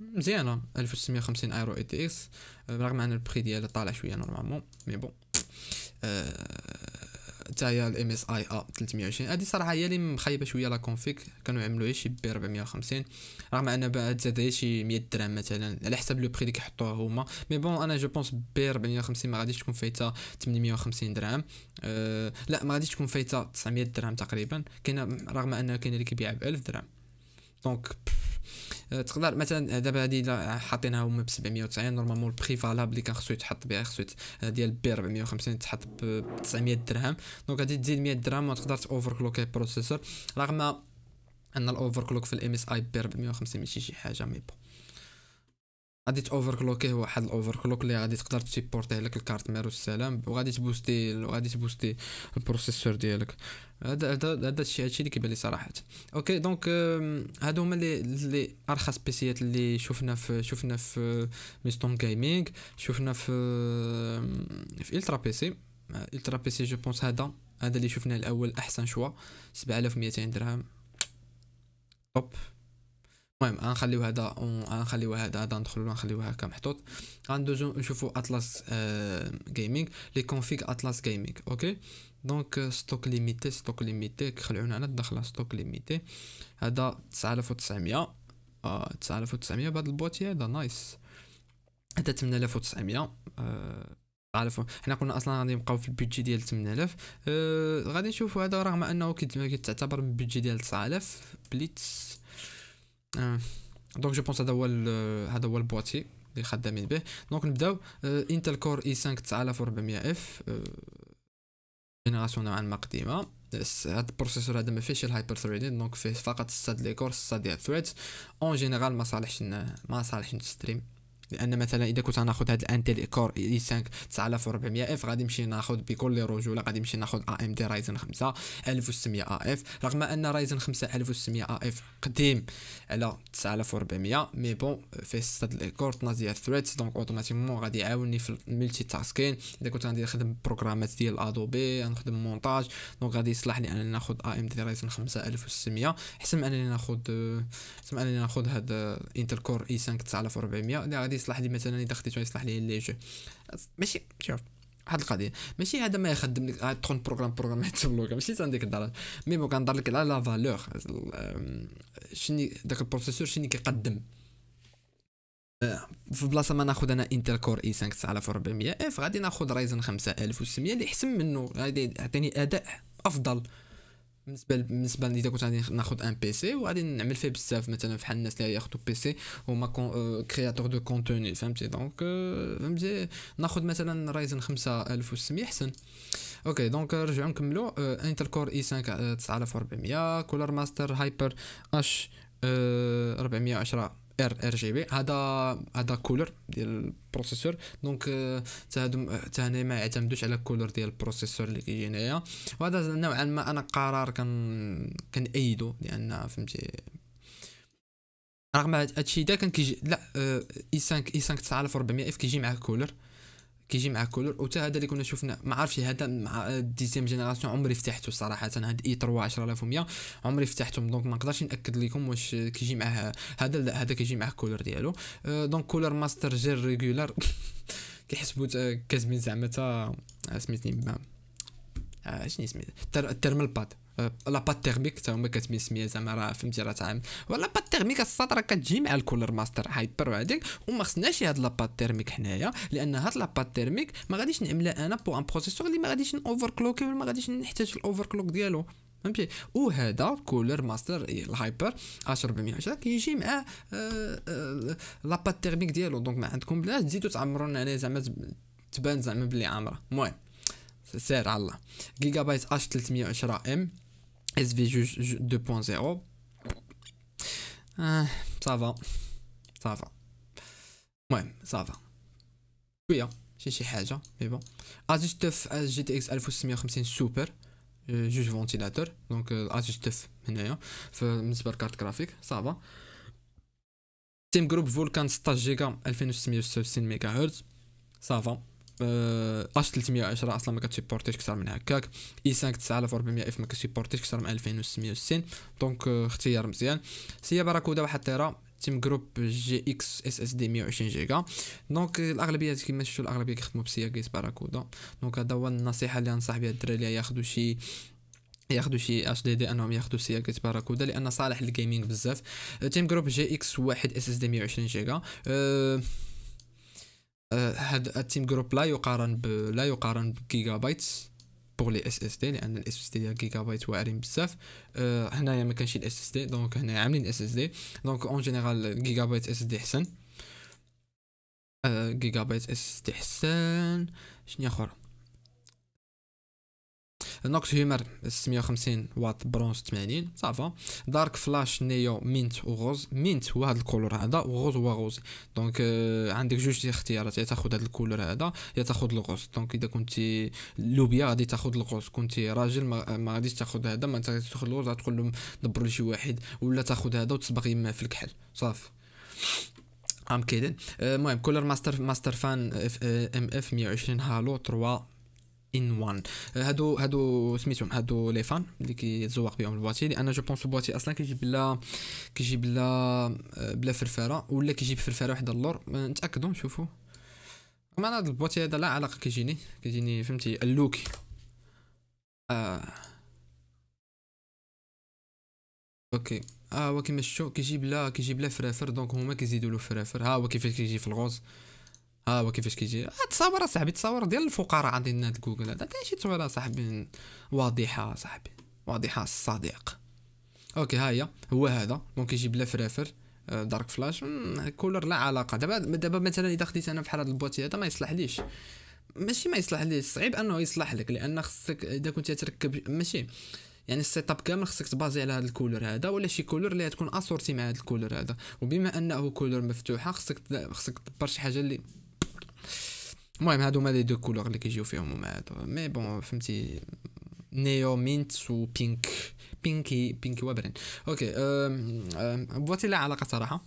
مزيانه 1650 ايرو اي تي اكس رغم ان البري ديالها طالع شويه نورمالمون مي بون تاع هي الام اس اي ا 320 هذه صراحه هي اللي مخيبه شويه لا كونفيك كانوا عملوها شي ب 450 رغم ان بعد زاد شي 100 درهم مثلا على حسب لو بري اللي كيحطوه هما مي بون انا جو بونس ب 450 ما غاديش تكون فايته 850 درهم أه لا ما غاديش تكون فايته 900 درهم تقريبا كاين رغم ان كاين اللي كيبيع ب 1000 درهم دونك أه، تقدر مثلا أه، دابا هادي حاطينها هما ب 790 نورمالمون البري فالابل اللي كان خصو يتحط بها خصو أه، ديال بي 450 تحط ب 900 درهم دونك غادي تزيد 100 درهم وتقدر كلوك البروسيسور رغم ان الاوفر كلوك في الام اس اي بي 450 ماشي شي حاجه مي بون غادي تاوفركلوكيه واحد الاوفركلوك اللي غادي تقدر تيبورتيه لك الكارت مير والسلام وغادي تبوستي وغادي تبوستي البروسيسور ديالك هذا هذا هذا الشيء هادشي اللي كيبان لي صراحه اوكي دونك هادو هما اللي اللي ارخص بيسيات اللي شفنا في شفنا في ميستون جيمنج شفنا في في الترا بي سي الترا بي سي جو بونس هذا هذا اللي شفناه الاول احسن شوا 7200 درهم طوب المهم غنخليو هذا غنخليو هذا هذا ندخلو غنخليو هكا محطوط غندوزو نشوفو اطلس جيمنج آه، لي كونفيك اطلس جيمنج اوكي دونك ستوك ليميتي ستوك ليميتي كيخلعونا على الدخله ستوك ليميتي هذا 9900 9900 بهذا البوتي هذا نايس هذا 8900 آه عارف حنا قلنا اصلا غادي نبقاو في البيدجي ديال 8000 آه غادي نشوفوا هذا رغم انه كيتعتبر من البيدجي ديال 9000 بليتس دونك جو بونس هذا هو هذا هو البواتي اللي خدامين به دونك نبداو انتل كور اي 5 9400 اف جينيراسيون نوعا ما قديمه هاد البروسيسور هذا ما فيهش الهايبر ثريدين دونك فيه فقط 6 لي كور 6 ديال ثريدز اون جينيرال ما صالحش ما صالحش نستريم لان مثلا اذا كنت ناخذ هذا الانتل كور اي 5 9400 اف غادي نمشي ناخذ بكل رجوله غادي نمشي ناخذ ام دي رايزن 5 1600 اف رغم ان رايزن 5 1600 اف قديم على 9400 مي بون فيه 6 الكور 12 ثريدز دونك اوتوماتيكمون غادي يعاوني في الملتي تاسكين اذا كنت غادي نخدم بروغرامات ديال ادوبي غنخدم مونتاج دونك غادي يصلح لي انني ناخذ ام دي رايزن 5 1600 احسن من انني ناخذ احسن من انني ناخذ هذا انتل كور اي 5 9400 اللي غادي غادي يصلح لي مثلا اذا خديتو يصلح لي لي جو ماشي شوف واحد القضيه ماشي هذا ما يخدم لك تدخل بروغرام بروغرام بلوكا ماشي تا عندك الدرجه مي بو كنهضر لك على لا فالور شني داك البروسيسور شني كيقدم أه، في بلاصه ما ناخذ انا انتل كور اي 5 9400 اف غادي ناخذ رايزن 5600 اللي احسن منه غادي يعطيني اداء افضل بالنسبه بالنسبه لي كنت غادي ناخذ ان بي سي وغادي نعمل فيه بزاف مثلا بحال الناس اللي ياخذوا بي سي هما كرياتور دو كونتوني فهمتي دونك euh، فهمتي ناخذ مثلا رايزن 5600 احسن اوكي دونك نرجعوا نكملوا انتل كور اي 5 9400 كولر ماستر هايبر اش 410 ار ار جي بي هذا هذا كولر ديال البروسيسور دونك حتى هادو حتى هنا ما يعتمدوش على كولر ديال البروسيسور اللي كيجي هنايا وهذا نوعا ما انا قرار كان كنأيدو لان فهمتي رغم هادشي دا كان كيجي لا آه، اي 5 اي 5 9400 اف كيجي معاه كولر كيجي مع كولور وتا هذا اللي كنا شفنا ما عرفتش هذا مع الديزيام جينيراسيون عمري فتحته صراحه هاد اي 3 10100 عمري فتحتهم دونك ما نقدرش ناكد لكم واش كيجي معاه هذا لا هذا كيجي معاه كولور ديالو أه، دونك كولور ماستر جير ريغولار كيحسبوا كازمين زعما تا آه، سميتني ما آه شنو سميت ترمل باد لاباط تيرميك حتى هما كتمي سميه زعما راه فهمتي راه تعامل لاباط تيرميك الصاد راه كتجي مع الكولر ماستر هايبر وهذيك وما خصناش هاد لاباط تيرميك حنايا لان هاد لاباط تيرميك ما غاديش نعملها انا بو ان بروسيسور اللي ما غاديش نوفر كلوك ما غاديش نحتاج الاوفر كلوك ديالو فهمتي وهذا كولر ماستر الهايبر اش كيجي مع لاباط تيرميك ديالو دونك ما عندكم بلا تزيدو تعمروا انا زعما تبان زعما بلي عامره المهم سير على الله جيجا بايت اش 310 ام SVG 2.0. Ah, ça va. Ça va. Ouais, ça va. Oui, je hein. J'ai chez Haja, hein, mais bon. Asus TUF GTX 1650 Super. Euh, Juste ventilateur. Donc, Asus TUF. super carte graphique. Ça va. Team Group Vulcan 16 Giga 2600 MHz. Ça va. اش آه، 310 اصلا ما كتسيبورتيش كثر من هكاك اي 5 9400 اف ما كتسيبورتيش كثر من 2660 دونك آه، اختيار مزيان سي باراكودا واحد تيرا تيم جروب جي اكس اس اس دي 120 جيجا دونك الاغلبيه كيما شفتوا الاغلبيه كيخدموا بسياكيس باراكودا دونك هذا هو النصيحه اللي ننصح بها الدراري ياخذوا شي ياخذوا شي اش دي دي انهم ياخذوا سياكه باراكودا لان صالح للجيمنج بزاف تيم جروب جي اكس واحد اس اس دي 120 جيجا أه هذا أه، التيم جروب لا يقارن ب... لا يقارن بجيجا بايت بوغ لي اس اس دي لان الاس اس دي ديال جيجا بايت واعرين بزاف أه هنايا ما كانش الاس اس دي دونك هنا عاملين اس اس دي دونك اون جينيرال جيجا بايت اس اس دي حسن أه جيجا بايت اس اس دي حسن شنو اخر نوكس هيومر 650 واط برونز 80 صافا دارك فلاش نيو مينت وغوز مينت هو هذا الكولور هذا وغوز هو غوز دونك آه، عندك جوج اختيارات يا تاخذ هذا الكولور هذا يا تاخذ الغوز دونك اذا كنتي لوبيا غادي تاخذ الغوز كنتي راجل ما غاديش تاخذ هذا ما تاخذ الغوز غتقول لهم دبر لي شي واحد ولا تاخذ هذا وتصبغ يما في الكحل صافي ام كيدن آه، المهم كولر ماستر ماستر فان آه، ام اف 120 هالو 3 ان وان هادو هادو سميتهم هادو لي فان اللي كيتزوق بهم البواتي لان جو بونس البواتي اصلا كيجيب بلا كيجيب بلا بلا فرفاره ولا كيجيب فرفاره وحده اللور نتاكدوا نشوفوا ما انا هاد البواتي هذا لا علاقه كيجيني كيجيني فهمتي اللوكي آه. اوكي اه هو كيما شتو كيجيب لا كيجيب لا فرافر دونك هما كيزيدوا له فرافر ها هو كيفاش كيجي في الغوز ها هو كيفاش كيجي آه، تصاور اصاحبي تصاور ديال الفقراء عندنا جوجل هذا شي تصويره صاحبي واضحه صاحبي واضحه الصديق اوكي ها هي هو هذا دونك يجي بلا فرافر دارك آه، فلاش كولر لا علاقه دابا دابا مثلا اذا خديت انا بحال هذا البوتي هذا ما يصلح ليش ماشي ما يصلح ليش صعيب انه يصلح لك لان خصك اذا كنت تركب ماشي يعني السيت اب كامل خصك تبازي على هذا الكولر هذا ولا شي كولر اللي تكون اسورتي مع هذا الكولر هذا وبما انه كولر مفتوحه خصك خصك تدبر شي حاجه اللي المهم هادو هما لي دو كولور اللي كيجيو فيهم هما هادو مي بون فهمتي نيو مينت و بينك بينكي بينكي وبرين اوكي بواتي لا علاقه صراحه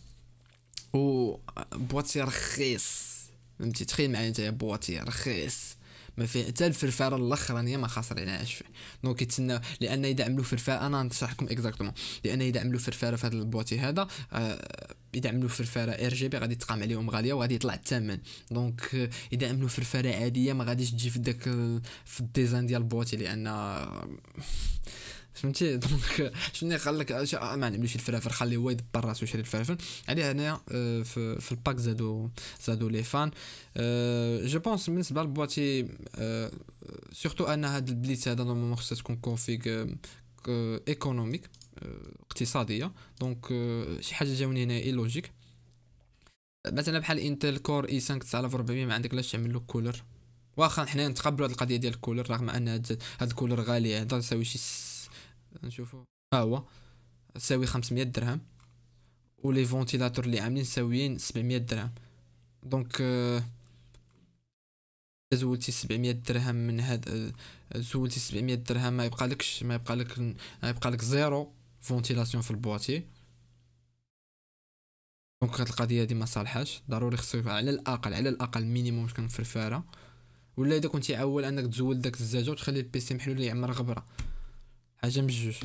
و بواتي رخيص فهمتي تخيل معايا نتايا بواتي رخيص ما فيه حتى الفرفاره الاخرانيه ما خاسرينهاش فيه دونك يتسناو لان اذا عملوا فرفاء انا نشرح لكم اكزاكتومون لان اذا عملوا فرفاء في هذا البوتي هذا آه اذا عملوا فرفاره ار جي بي غادي تقام عليهم غاليه وغادي يطلع الثمن دونك اذا عملوا فرفاره عاديه ما غاديش تجي في داك في الديزاين ديال البوتي لان فهمتي دونك شنو قال لك آه، آه، ما نعملوش الفلافل خليه هو يدبر راسو يشري الفلافل عليه هنايا آه، في, الباك زادو زادو لي فان جو بونس بالنسبه للبواتي سورتو ان هاد البليت هذا نورمالمون خصها تكون كونفيك ايكونوميك اقتصاديه دونك شي حاجه جاوني هنا اي لوجيك مثلا بحال انتل كور اي 5 9400 ما عندك لاش تعمل له كولر واخا حنا نتقبلوا هاد القضيه ديال الكولر رغم ان هاد الكولر غالي هذا يساوي شي نشوفو ها هو تساوي 500 درهم و لي فونتيلاتور اللي عاملين ساويين 700 درهم دونك آه زولتي 700 درهم من هاد آه، زولتي 700 درهم ما يبقالكش ما يبقالك ما يبقالك زيرو فونتيلاسيون في البواتي دونك هاد القضيه هادي ما صالحاش ضروري خصو على الاقل على الاقل مينيموم تكون فرفاره ولا اذا كنتي عول انك تزول داك الزجاج وتخلي البيسي محلول يعمر غبره حاجه من جوج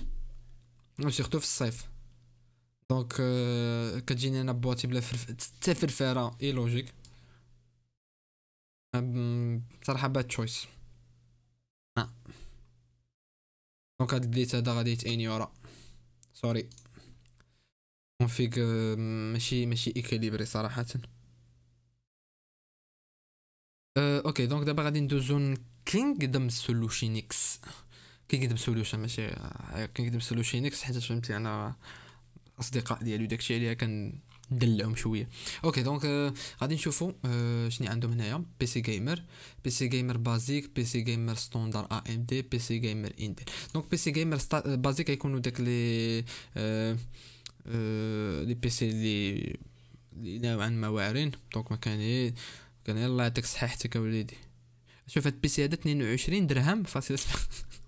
وسيرتو في الصيف دونك كتجيني انا بواتي بلا حتى فرفاره اي لوجيك بصراحه باد تشويس دونك هاد البليت هذا غادي يتعيني ورا سوري كونفيك ماشي ماشي ايكيليبري صراحه أه اوكي دونك دابا غادي ندوزو كينغدم سولوشينيكس كنكذب سولوشن ماشي كنكذب سولوشينكس حيت فهمتي انا اصدقاء ديالو داكشي عليها كندلعهم شويه اوكي دونك آه غادي نشوفوا آه euh، شنو عندهم هنايا بي سي جيمر بي سي جيمر بازيك بي سي جيمر ستاندر ا ام دي بي سي جيمر انتل دونك بي سي جيمر بازيك يكونوا داك لي آه لي بي سي لي نوعا ما واعرين دونك ما كان كان يلاه يعطيك صحيحتك اوليدي شوف هاد البيسي هذا 22 درهم فاصله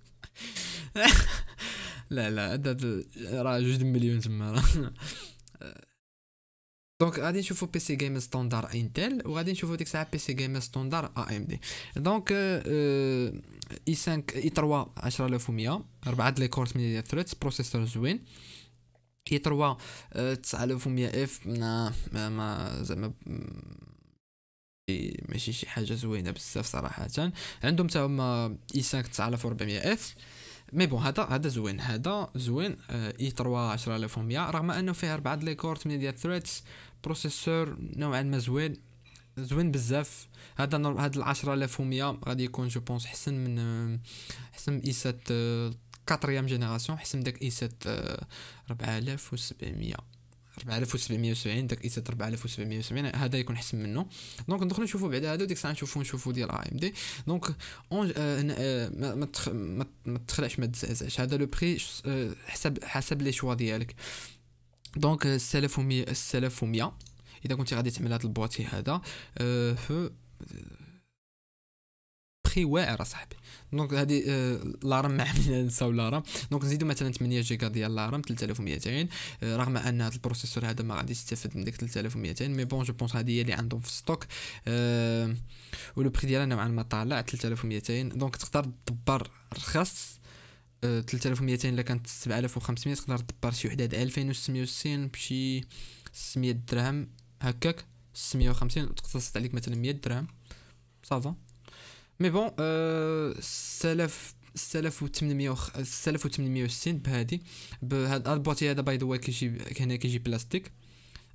لا لا هذا راه جوج مليون تما دونك غادي نشوفو بي سي جيم ستاندار انتل وغادي نشوفو ديك الساعه بي سي جيم ستاندار ا ام دي دونك اي 5 اي 3 10100 4 لي كورت ميديا ثريدز بروسيسور زوين اي 3 9100 اف ما زعما ماشي شي حاجه زوينه بزاف صراحه عندهم حتى هما اي 5 9400 اف مي بون هذا هذا زوين هذا زوين آه، اي 3 10100 رغم انه فيه اربعه لي كور من ديال ثريدز بروسيسور نوعا ما زوين زوين بزاف هذا هذا ال 10100 غادي يكون جو بونس حسن من آه، حسن من اي 7 4 جينيراسيون حسن من داك اي 7 4700 4770 داك ايسات 4770 هذا يكون احسن منه دونك ندخل نشوفو بعد هذا ديك الساعه نشوفو نشوفو ديال اي ام دي دونك اون آه، آه، ما ما تخلعش ما تزعزعش هذا لو بري آه، حسب حسب لي شوا ديالك دونك 6100 6100 اذا كنتي غادي تعمل هذا البواتي هذا أه برخي واعر اصاحبي دونك هذه آه، لارم ما عملنا ننساو لارم دونك نزيدو مثلا 8 جيجا ديال لارم 3200 آه، رغم ان هذا البروسيسور هذا ما غاديش يستافد من ديك 3200 مي بون جو بونس هادي هي اللي عندهم في ستوك أه ولو بري ديالها نوعا ما طالع 3200 دونك تقدر تدبر رخص 3200 آه، الا كانت 7500 تقدر تدبر شي وحده 2660 بشي 600 درهم هكاك 650 تقتصد عليك مثلا 100 درهم صافا مي بون سلف سلف و 800 السلف و 860 بهادي بهاد البوتي هذا باي ذا واي كيجي هنا كيجي بلاستيك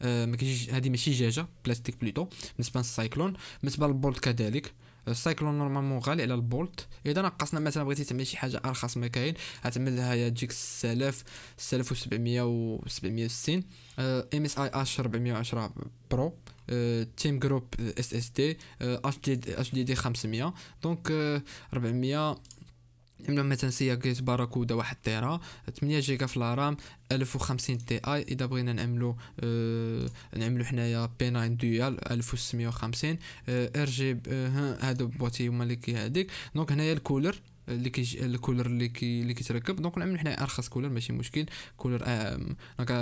ما كيجيش هادي ماشي جاجه بلاستيك بليتو بالنسبه للسايكلون بالنسبه للبولت كذلك السايكلون نورمالمون غالي على البولت اذا نقصنا مثلا بغيتي تعمل شي حاجه ارخص ما كاين غتعمل لها يا تجيك 6000 6700 و 760 ام اس اي اش 410 برو تيم جروب اس اس دي اتش دي دي 500 دونك 400 المعلومة التنسية كيت باراكودا واحد تيرا 8 جيجا في الرام 1050 تي اي اذا بغينا نعملو أه نعملو حنايا بي 9 ديال 1650 ار جي آه، هادو بوتي هما اللي كي هذيك دونك هنايا الكولر اللي كي الكولر اللي كي اللي كيتركب دونك نعمل حنا ارخص كولر ماشي مشكل كولر آه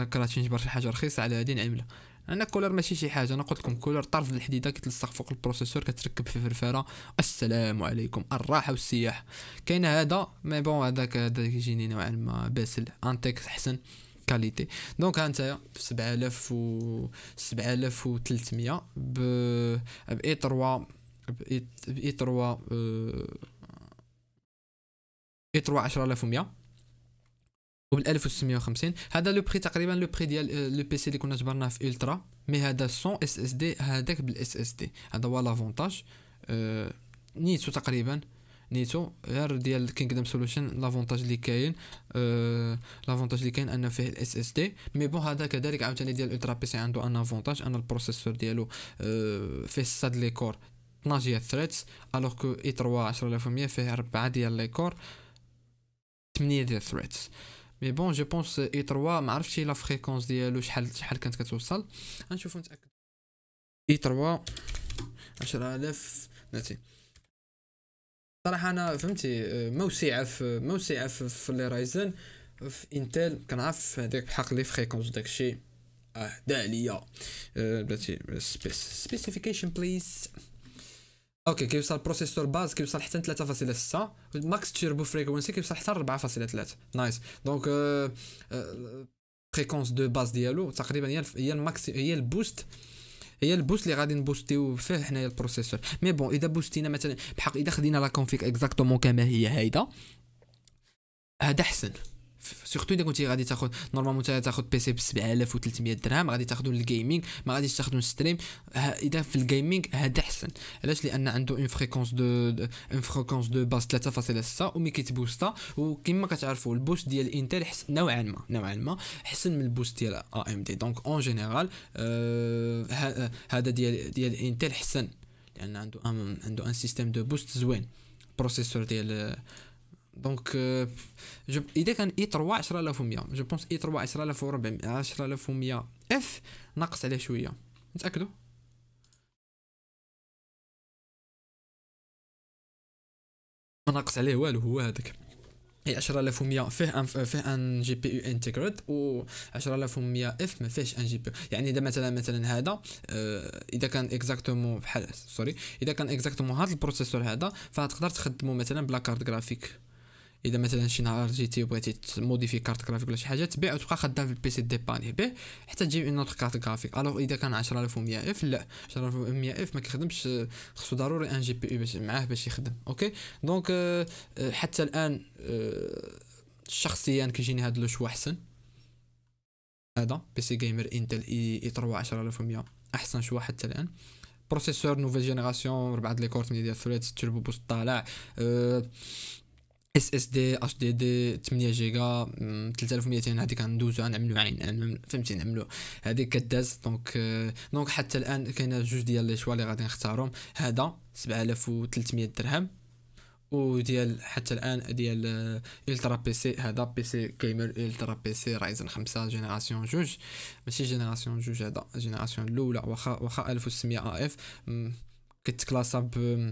كرهت نجبر شي حاجه رخيصه على هادي نعملها أه انا كولر ماشي شي حاجه انا قلت لكم كولر طرف الحديده كتلصق فوق البروسيسور كتركب في فرفاره السلام عليكم الراحه والسياح كاين هذا مي بون هذاك هذا كيجيني نوعا ما باسل انتيك احسن كاليتي دونك ها انت ب 7000 و 7300 ب ب اي 3 ب اي 3 اي 3 10100 آه، وبال 1650 هذا لو بري تقريبا لو بري ديال آه، لو بي سي اللي كنا جبرناه في الترا مي هذا 100 اس اس دي هذاك بالاس اس دي هذا هو لافونتاج أه نيتو تقريبا نيتو غير ديال كينغدم سولوشن لافونتاج اللي كاين أه لافونتاج اللي كاين انه فيه الاس اس دي مي بون هذا كذلك عاوتاني ديال الترا بي سي عنده ان افونتاج ان البروسيسور ديالو أه فيه 6 لي كور 12 ديال الثريدز الوغ كو اي 3 10100 فيه 4 ديال لي كور 8 ديال الثريدز مي بون جو بونس اي 3 ما عرفتش لا فريكونس ديالو شحال شحال كانت كتوصل غنشوفو نتاكد اي 3 10000 ناتي صراحه انا فهمتي آه، موسعه في موسعه في, لي رايزن في انتل كنعرف هذاك بحق لي فريكونس داكشي اه دا عليا آه، بلاتي سبيسيفيكيشن بليز اوكي كيوصل بروسيسور باز كيوصل حتى 3.6 ماكس تيربو فريكونسي كيوصل حتى 4.3 نايس دونك فريكونس دو باز ديالو تقريبا هي هي الماكس هي البوست هي البوست اللي غادي نبوستيو فيه حنايا البروسيسور مي بون اذا بوستينا مثلا بحق اذا خدينا لا كونفيك اكزاكتومون كما هي هايدا هذا احسن سورتو اذا كنتي غادي تاخذ نورمالمون تاخذ بيسي ب 7300 درهم غادي تاخذوا للجيمنج ما غاديش تاخذوا ستريم اذا في الجيمنج هذا احسن علاش لان عنده اون فريكونس دو اون فريكونس دو باس 3.6 ومي كيتبوستا وكما كتعرفوا البوست ديال انتل نوعا ما نوعا ما احسن من البوست ديال ا ام دي دونك اون جينيرال هذا ديال ديال انتل احسن لان عنده عنده ان سيستيم دو بوست زوين بروسيسور ديال دونك اذا كان اي 3 10100 جو بونس اي 3 10400 10100 اف ناقص عليه شويه نتاكدوا ما ناقص عليه والو هو هذاك اي 10100 فيه ان فيه ان جي بي يو انتجريت و 10100 اف ما فيهش ان جي بي يعني اذا مثلا مثلا هذا اذا كان اكزاكتومون بحال سوري اذا كان اكزاكتومون هذا البروسيسور هذا فتقدر تخدمه مثلا بلا كارت جرافيك اذا مثلا شي نهار جيتي وبغيتي تموديفي كارت غرافيك ولا شي حاجه تبيع وتبقى خدام في البيسي ديباني به حتى تجيب اون اوتر كارت غرافيك الوغ اذا كان 10100 اف لا 10100 اف ما كيخدمش آه، خصو ضروري ان جي بي اي باش معاه باش يخدم اوكي دونك آه، آه، حتى الان شخصيا كيجيني هذا لو شوا احسن هذا بيسي جيمر انتل اي اي 3 10100 احسن شوا حتى الان بروسيسور نوفيل جينيراسيون ربعه لي كورت ديال الثريد تربو بوست طالع أه اس اس دي اش دي دي 8 جيجا 3200 هذيك غندوزوها نعملو عين فهمتي نعملو هذيك كداز دونك دونك حتى الان كاينه جوج ديال لي شوا اللي غادي نختارهم هذا 7300 درهم وديال حتى الان ديال الترا بي سي هذا بي سي كيمر الترا بي سي رايزن 5 جينيراسيون جوج ماشي جينيراسيون جوج هذا جينيراسيون الاولى واخا واخا 1600 اف Euh,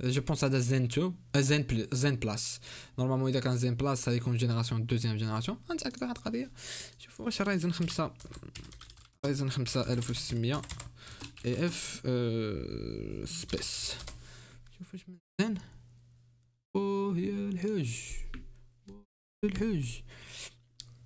je pense à des euh, plus place normalement il est à ZEN place avec c'est génération deuxième génération je vais chercher un f et f euh, space je vais oh le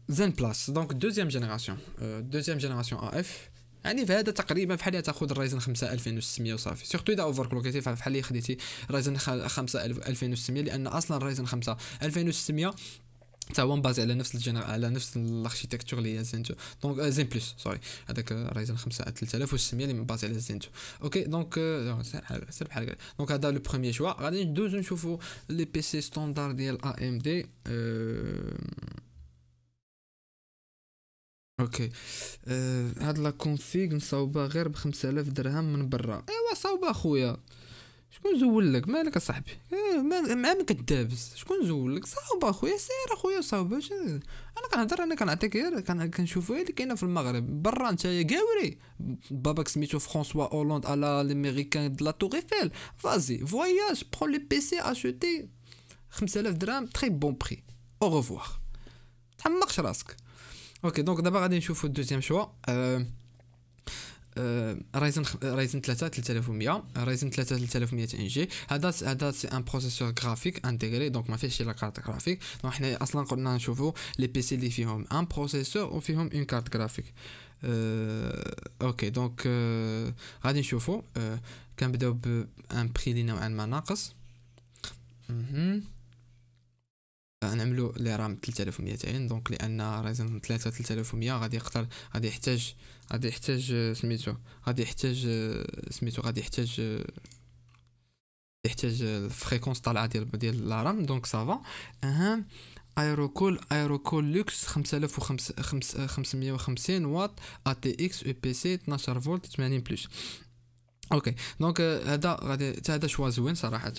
oh, place donc deuxième génération deuxième génération AF يعني فهذا تقريبا فحال تاخذ رايزن 5 2600 وصافي سورتو اذا اوفر كلوكيتي فحال اللي خديتي رايزن 5 2600 لان اصلا رايزن 5 2600 تا هو مبازي على نفس الجنر على نفس الاركيتكتور اللي هي زينتو دونك آه، زين بلس سوري هذاك رايزن 5 3600 اللي مبازي على زينتو اوكي آه، آه، دونك سير بحال هكا دونك هذا لو بروميير شوا غادي ندوزو نشوفو لي بي سي ستاندار ديال ا ام دي أه اوكي آه هاد لا كونفيغ مصاوبه غير ب 5000 درهم من برا ايوا صاوبه اخويا شكون لك مالك اصاحبي آه مع من كدابس شكون لك صاوبه اخويا سير اخويا صاوبه انا كنهضر انا كنعطيك غير كنشوفها اللي كاينه في المغرب برا انت يا كاوري باباك سميتو فرانسوا اولاند على ليميريكان دو لا تور ايفيل فازي فواياج برون لي بيسي اشوتي 5000 درهم تري بون بري او ريفوار تحمقش راسك اوكي دونك دابا غادي نشوفوا الدوزيام شوا أه رايزن رايزن 3 3100 رايزن 3 3200 ان جي هذا هذا سي ان بروسيسور غرافيك انتغري دونك ما فيهش لا كارت جرافيك دونك حنا اصلا قلنا نشوفوا لي بيسي اللي فيهم ان بروسيسور وفيهم اون كارت غرافيك أه اوكي دونك أه غادي نشوفوا أه كنبداو بان بري اللي نوعا ما ناقص نعملو لي رام 3200 دونك لان رايزن 3 3100 غادي يقدر غادي يحتاج غادي يحتاج سميتو غادي يحتاج سميتو غادي يحتاج يحتاج الفريكونس طالعه ديال ديال لا رام دونك سافا اهم ايروكول ايروكول لوكس 5550 واط ا تي اكس او بي سي 12 فولت 80 بلس اوكي دونك هذا غادي حتى هذا شوا زوين صراحه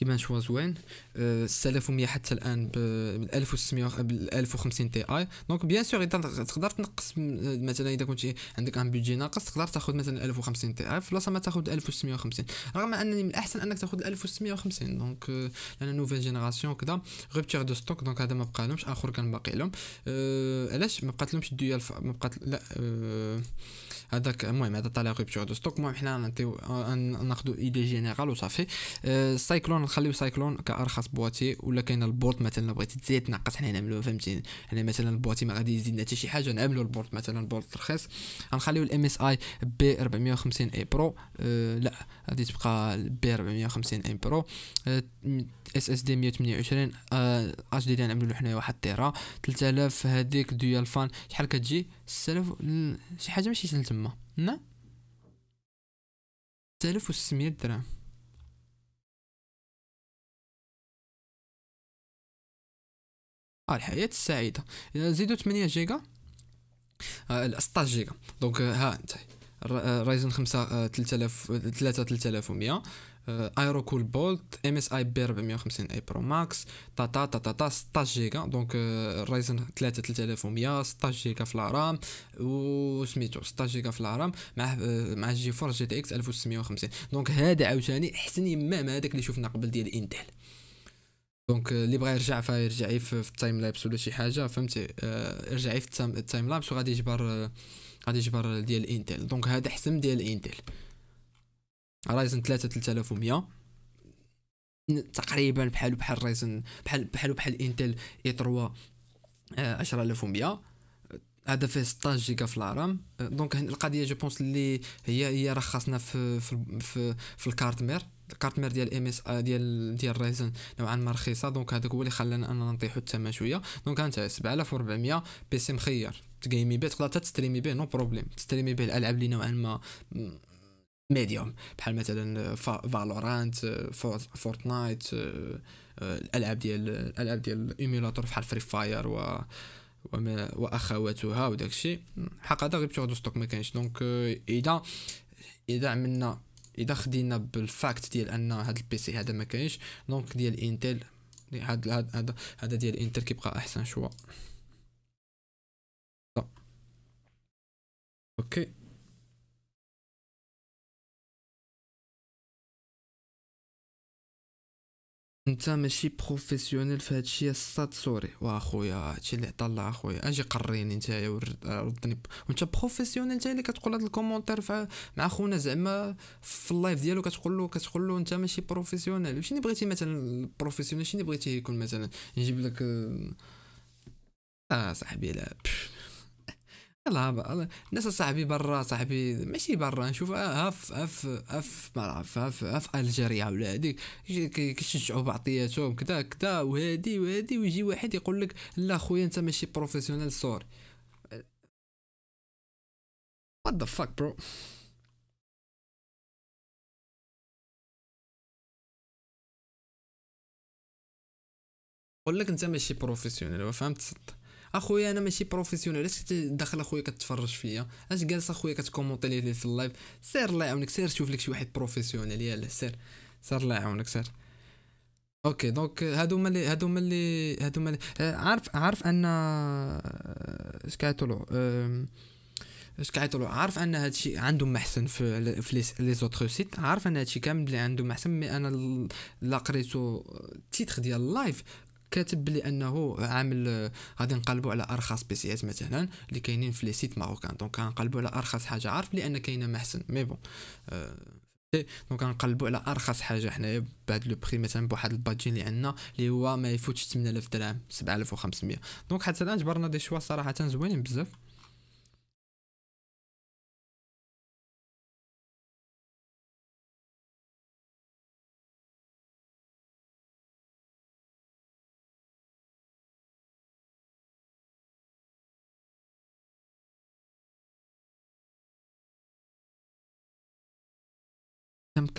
كيما نشوفوا زوين السلف آه، 1100 حتى الان ب 1600 ب 1050 تي اي دونك بيان سور تقدر تنقص آه، مثلا اذا كنت عندك ان بيجي ناقص تقدر تاخذ مثلا 1050 تي اي في بلاصه ما تاخذ 1650 رغم انني من الاحسن انك تاخذ 1650 دونك آه، لان نوفيل جينيراسيون كذا غوبتيغ دو ستوك دونك هذا ما بقى لهمش اخر كان باقي لهم علاش ما بقات لهمش الديال ما بقات لا أه هذاك المهم هذا طالع لا ريبتور دو ستوك المهم حنا نعطيو ناخذوا ايدي جينيرال وصافي السايكلون آه، نخليو سايكلون كارخص بواتي ولا كاين البورت مثلا بغيتي تزيد تنقص حنا نعملو فهمتي حنا مثلا البواتي ما غادي يزيدنا حتى شي حاجه نعملو البورت مثلا البورت رخيص غنخليو الام اس اي بي 450 اي برو أه لا غادي تبقى بي 450 اي برو أه اس اس دي 128 اش دي اللي نعملو حنايا واحد تيرا 3000 هذيك ديال فان شحال كتجي 6000 شي حاجه ماشي سهل تما نا 6600 درهم آه الحياة السعيدة زيدو 8 جيجا آه 16 جيجا دونك آه، ها انت آه، رايزن 5 3000 3 3100 ايرو كول بولت ام اس اي بي 450 اي برو ماكس تا تا تا تا 16 جيجا دونك رايزن 3 3100 16 جيجا في الرام و سميتو 16 جيجا في الرام مع مع جي فور جي تي اكس 1650 دونك هذا عاوتاني احسن يمام هذاك اللي شفنا قبل ديال انتل دونك اللي بغى يرجع فيرجع في التايم لابس ولا شي حاجه فهمتي ارجعي في التايم لابس وغادي يجبر غادي يجبر ديال انتل دونك هذا احسن ديال انتل رايزن 3 3100 تقريبا بحالو بحال رايزن بحال بحالو بحال انتل اي 3 10100 آه، هذا فيه 16 جيجا في الرام آه، دونك القضيه جو بونس اللي هي هي رخصنا في في في, في الكارت مير الكارت مير ديال ام اس آه، ديال ديال رايزن نوعا ما رخيصه دونك هذاك هو اللي خلانا اننا نطيحوا الثمن شويه دونك انت 7400 بي سي مخير تقيمي به تقدر تستريمي به نو بروبليم تستريمي به الالعاب اللي نوعا ما ميديوم بحال مثلا فالورانت فورتنايت الالعاب ديال الالعاب ديال ايميلاتور بحال فري فاير و وما واخواتها وداك الشيء حق هذا غير بتوع ستوك ما كاينش دونك اذا اذا عملنا اذا خدينا بالفاكت ديال ان هاد البيسي هذا ما كاينش دونك ديال انتل هاد هذا هذا ديال انتل كيبقى احسن شويه اوكي انت ماشي بروفيسيونيل في هادشي الصاد سوري واخويا هادشي اللي طلع اخويا اجي قريني نتايا وردني وانت بروفيسيونيل نتايا اللي كتقول هاد الكومونتير مع خونا زعما في اللايف ديالو كتقول له كتقول له انت ماشي بروفيسيونيل شنو بغيتي مثلا بروفيسيونيل شنو بغيتي يكون مثلا نجيب لك اه صاحبي لا بش. يلاه الناس صاحبي برا صاحبي ماشي برا نشوف اف اف اف في عرف اف اف ها الجيريا ولا هذيك كيشجعوا بعضياتهم كذا كذا وهادي وهادي ويجي واحد يقول لك لا خويا انت ماشي بروفيسيونيل سوري وات ذا فاك برو يقول لك انت ماشي بروفيسيونيل فهمت صدق. اخويا انا ماشي بروفيسيونيل علاش داخل اخويا كتفرج فيا اش جالس اخويا كتكومونتي لي في اللايف سير الله يعاونك سير شوف لك شي واحد بروفيسيونيل يلا سير سير الله يعاونك سير اوكي دونك هادو هما اللي هادو هما اللي هادو هما عارف عارف ان اش كيعيطولو اش كيعيطولو عارف ان هادشي عندهم محسن في في لي زوتر سيت عارف ان هادشي كامل اللي عندهم محسن مي انا لا قريتو التيتر ديال اللايف كاتب بلي انه عامل غادي نقلبوا على ارخص بيسيات مثلا اللي كاينين في لي سيت ماروكان دونك غنقلبوا على ارخص حاجه عارف لان كاينه ما احسن مي بون أه دونك غنقلبوا على ارخص حاجه حنايا بعد لو بري مثلا بواحد البادجين اللي عندنا اللي هو ما يفوتش 8000 درهم 7500 دونك حتى الان جبرنا دي شوا صراحه زوينين بزاف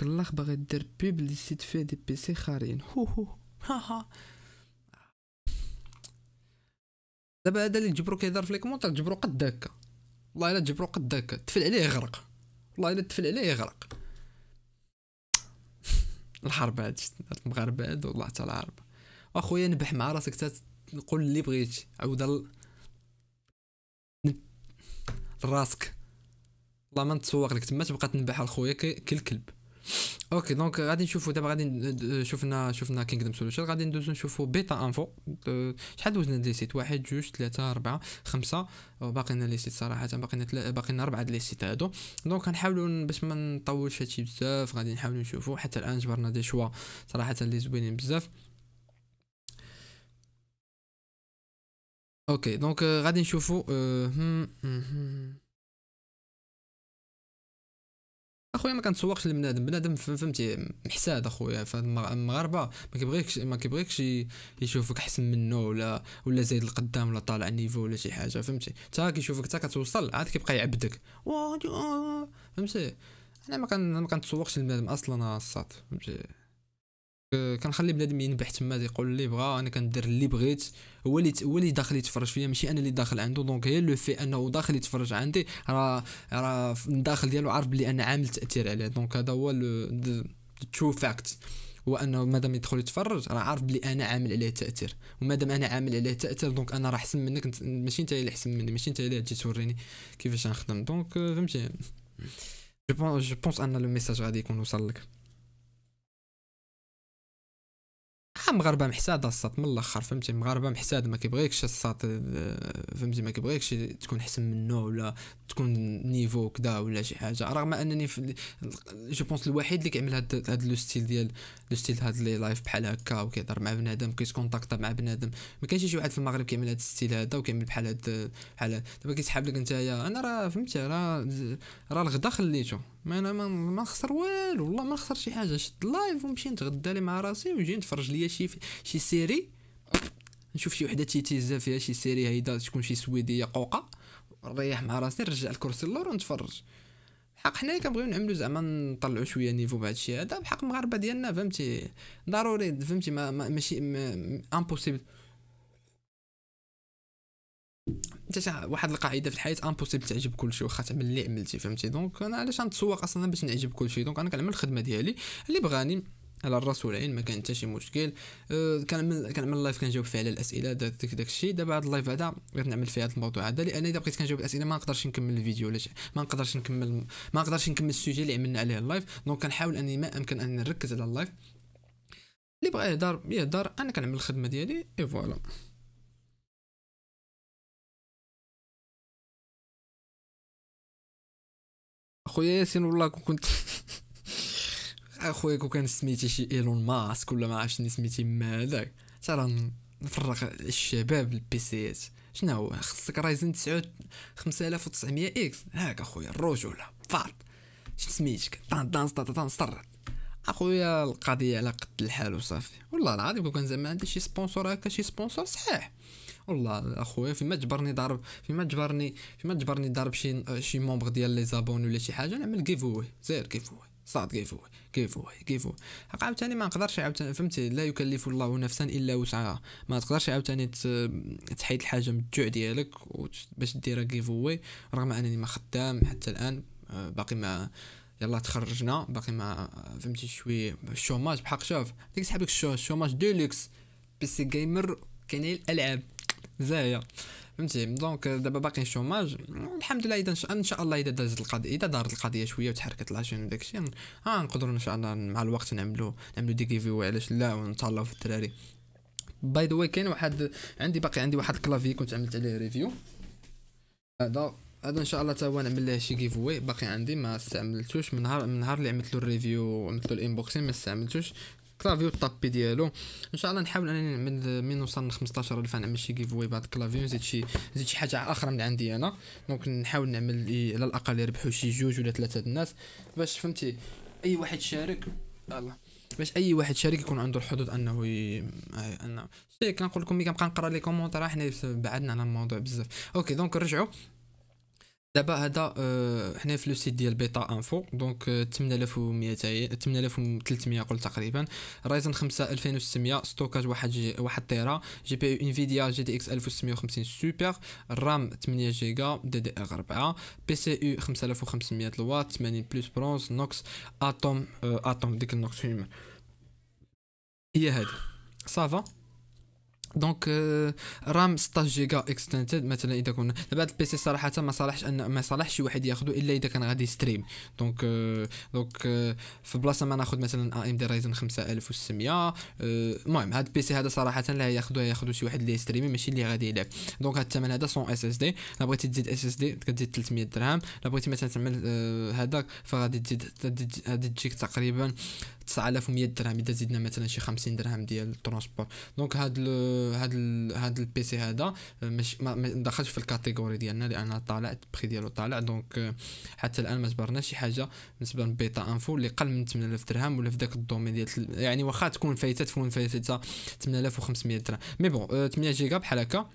هذاك الاخ باغي دير بيب لي سيت فيه دي بيسي خارين هو هو ها دابا هذا اللي جبرو كيهضر في لي كومونتير جبرو قد هكا والله الا جبرو قد هكا تفل عليه يغرق والله الا تفل عليه يغرق الحرب هاد المغاربه هاد والله حتى العرب اخويا نبح مع راسك تقول اللي بغيتي عاود ال... راسك والله ما نتسوق لك تما تبقى تنبح على خويا الكلب اوكي دونك غادي نشوفوا دابا غادي شفنا شفنا كينغدم سولوشن غادي ندوزو نشوفوا بيتا انفو شحال دوزنا لي سيت واحد جوج ثلاثه اربعه خمسه باقينا لي سيت صراحه باقينا باقينا اربعه لي سيت هادو دونك غنحاولوا باش ما نطولش هادشي بزاف غادي نحاولوا نشوفوا حتى الان جبرنا دي شوا صراحه لي زوينين بزاف اوكي دونك غادي نشوفوا اخويا ما كنتسوقش لبنادم بنادم فهمتي محساد اخويا فالمغاربه ما كيبغيكش ما كيبغيكش يشوفك احسن منه ولا ولا زايد القدام ولا طالع نيفو ولا شي حاجه فهمتي حتى كيشوفك حتى كتوصل عاد كيبقى يعبدك فهمتي انا ما كنتسوقش لبنادم اصلا الصاد فهمتي كنخلي بنادم ينبح تما تيقول اللي بغا انا كندير اللي بغيت هو اللي هو اللي داخل يتفرج فيا ماشي انا اللي داخل عنده دونك هي لو في انه داخل يتفرج عندي راه راه الداخل ديالو عارف بلي انا عامل تاثير عليه دونك هذا هو ترو فاكت هو انه مادام يدخل يتفرج راه عارف بلي انا عامل عليه تاثير ومادام انا عامل عليه تاثير دونك انا راه احسن منك ماشي انت اللي احسن مني ماشي انت اللي تجي توريني كيفاش نخدم دونك فهمتي جو بونس ان لو ميساج غادي يكون وصل لك مغاربه محساده الساط من الاخر فهمتي مغاربه محساده ما كيبغيكش الساط آه، فهمتي ما كيبغيكش تكون حسن منه ولا تكون نيفو كدا ولا شي حاجه رغم انني جو بونس الوحيد اللي كيعمل هاد هاد لو ستيل ديال لو ستيل هاد لي لايف بحال هكا وكيهضر مع بنادم كيتكونتاكتا مع بنادم ما كاينش شي واحد في المغرب كيعمل هاد الستيل هذا وكيعمل بحال هاد بحال دابا كيسحاب لك نتايا انا راه فهمتي راه راه الغدا خليته ما انا ما, ما نخسر والو والله ما نخسر شي حاجه شد لايف ونمشي نتغدى لي مع راسي ونجي نتفرج ليا شي شي سيري نشوف شي وحده تيتيزا فيها شي سيري هيدا تكون شي سويديه قوقه نريح مع راسي نرجع الكرسي اللور ونتفرج حق حنايا كنبغيو نعملو زعما نطلعو شويه نيفو بهذا الشيء هذا بحق المغاربه ديالنا فهمتي ضروري فهمتي ما ماشي امبوسيبل انت واحد القاعده في الحياه امبوسيبل تعجب كل شيء واخا تعمل اللي عملتي فهمتي دونك انا علاش غنتسوق اصلا باش نعجب كل شيء دونك انا كنعمل الخدمه ديالي اللي بغاني على الراس والعين ما كان حتى شي مشكل أه، كنعمل كنعمل لايف كنجاوب فيه على الاسئله داك داكشي دابا هاد اللايف هذا غير نعمل فيه هاد الموضوع هذا لان اذا بقيت كنجاوب الاسئله ما نقدرش نكمل الفيديو ولا ما نقدرش نكمل ما نقدرش نكمل السوجي اللي عملنا عليه اللايف دونك كنحاول اني ما امكن ان نركز على اللايف اللي بغى يهضر يهضر انا كنعمل الخدمه ديالي اي فوالا خويا ياسين والله كون كنت اخويا كون كان سميتي شي ايلون ماسك ولا ما عرفتش سميتي ما هذاك ترى نفرق الشباب البيسيات شنو هو خصك رايزن 9 5900 اكس هاك اخويا الرجوله فارط شنو سميتك طان طان طان طان اخويا القضيه على قد الحال وصافي والله العظيم كون كان زعما عندي شي سبونسور هكا شي سبونسور صحيح والله اخويا فيما جبرني ضرب فيما جبرني فيما جبرني ضرب شي شي مومبر ديال لي زابون ولا شي حاجه نعمل كيفوي زير اوي صاد اوي كيفوي اوي عاوتاني ما نقدرش عاوتاني فهمتي لا يكلف الله نفسا الا وسعها ما تقدرش عاوتاني تحيد الحاجه من الجوع ديالك باش ديرها اوي رغم انني ما خدام حتى الان آه، باقي ما يلا تخرجنا باقي ما فهمتي شوي الشوماج بحق شوف ديك لك الشوماج لوكس بيسي جيمر كاين الالعاب زايا فهمتي دونك دابا باقي شوماج الحمد لله اذا ان شاء الله اذا دازت القضيه اذا دارت القضيه شويه وتحركت لاشين وداكشي اه ها نقدروا ان شاء الله مع الوقت نعملوا نعملوا دي كيفيو علاش لا ونتهلاو في الدراري باي ذا واي كاين واحد عندي باقي عندي واحد كلافي كنت عملت عليه ريفيو هذا هذا ان شاء الله تا هو نعمل ليه شي كيف واي باقي عندي ما استعملتوش من نهار من نهار اللي عملت له الريفيو عملت له الانبوكسين ما استعملتوش كلافيو الطابي ديالو ان شاء الله نحاول انني نعمل من نوصل ل 15000 نعمل شي جيف واي بعد كلافيو نزيد شي نزيد شي حاجه اخرى من عندي انا دونك نحاول نعمل على الاقل يربحوا شي جوج ولا ثلاثه الناس باش فهمتي اي واحد شارك الله باش اي واحد شارك يكون عنده الحدود انه ي... انه كنقول لكم ملي كنبقى نقرا لي كومونتير حنا بعدنا على الموضوع بزاف اوكي دونك نرجعوا دابا هذا اه حنا في لو سيت ديال بيتا انفو دونك 8200 آه، 8300 آه، قلت تقريبا رايزن 5 2600 ستوكاج واحد واحد تيرا جي بي يو انفيديا جي دي اكس 1650 سوبر رام 8 جيجا دي دي ار 4 بي سي يو 5500 الوات 80 بلس برونز نوكس اتوم اه اتوم ديك النوكس هي هذه صافا دونك رام 16 جيجا اكستنتد مثلا اذا كنا دابا هاد البيسي صراحه ما صالحش ان ما صالحش شي واحد ياخذو الا اذا كان غادي يستريم دونك دونك في بلاصه ما ناخذ مثلا اي ام دي رايزن 5600 المهم هاد البيسي هذا صراحه لا ياخذو ياخذو شي واحد اللي ستريمي ماشي اللي غادي يلعب دونك هاد الثمن هذا سون اس اس دي لا بغيتي تزيد اس اس دي كتزيد 300 درهم لا بغيتي مثلا تعمل آه، هذاك فغادي تزيد غادي تجيك تقريبا 9100 درهم اذا زدنا مثلا شي 50 درهم ديال الترونسبور دونك هاد هذا هذا البي سي هذا مش ما دخلش في الكاتيجوري ديالنا لان طالع البري ديالو طالع دونك آه، حتى الان ما جبرنا شي حاجه بالنسبه لبيتا انفو اللي قل من 8000 درهم ولا في ذاك الدومين ديال يعني واخا تكون فايته تكون فايته 8500 درهم مي بون 8 جيجا بحال هكا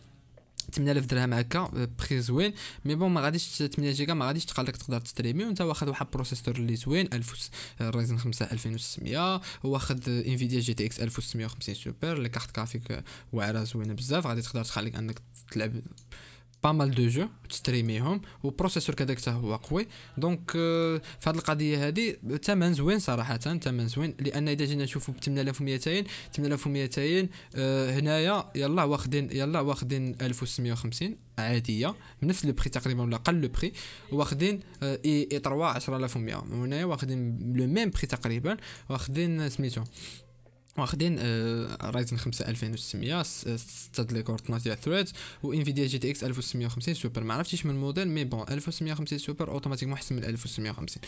8000 درهم هكا بخي آه، زوين مي بون ما غاديش 8 جيجا ما غاديش تقال لك تقدر تستريمي وانت واخد واحد بروسيسور اللي زوين 1000 رايزن 5 2600 واخد انفيديا جي تي اكس 1650 سوبر لي كارت كافيك آه، واعره زوينه بزاف غادي تقدر تخليك انك تلعب با دو جو تستريميهم والبروسيسور كذاك حتى هو قوي دونك في هذه القضيه هذه ثمن زوين صراحه ثمن زوين لان اذا جينا نشوفوا ب 8200 8200 هنايا يلا واخدين يلا واخدين 1650 عاديه بنفس لو بري تقريبا ولا قل لو بري واخدين آه، اي 3 10100 هنايا واخدين لو ميم بري تقريبا واخدين سميتو واخدين رايزن 5 2600 6 ديكور 12 ثريدز و انفيديا جي تي اكس 1650 سوبر ما عرفتش من الموديل مي بون 1650 سوبر اوتوماتيك محسن من 1650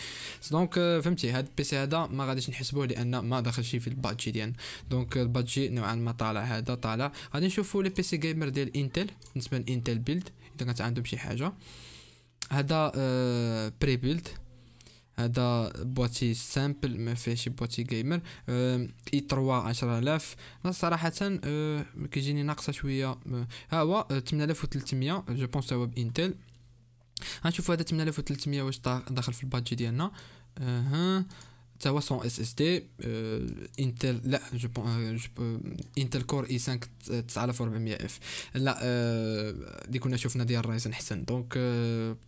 دونك آه، فهمتي هاد البيسي هذا ما غاديش نحسبوه لان ما دخلش في البادجي ديالنا دونك آه، البادجي نوعا ما طالع هذا طالع غادي نشوفوا لي بيسي جيمر ديال انتل بالنسبه لانتل بيلد اذا كانت عندهم شي حاجه هذا بري آه، بيلد هذا بوتي سامبل ما فيه شي بوتي جيمر اي 3 10000 صراحه كيجيني ناقصه شويه ها هو 8300 جو بونس هو بانتل غنشوفوا هذا 8300 واش داخل في البادجي ديالنا ها تا هو 100 اس اس دي انتل لا جو انتل كور اي 5 9400 اف لا اللي كنا شفنا ديال رايزن حسن دونك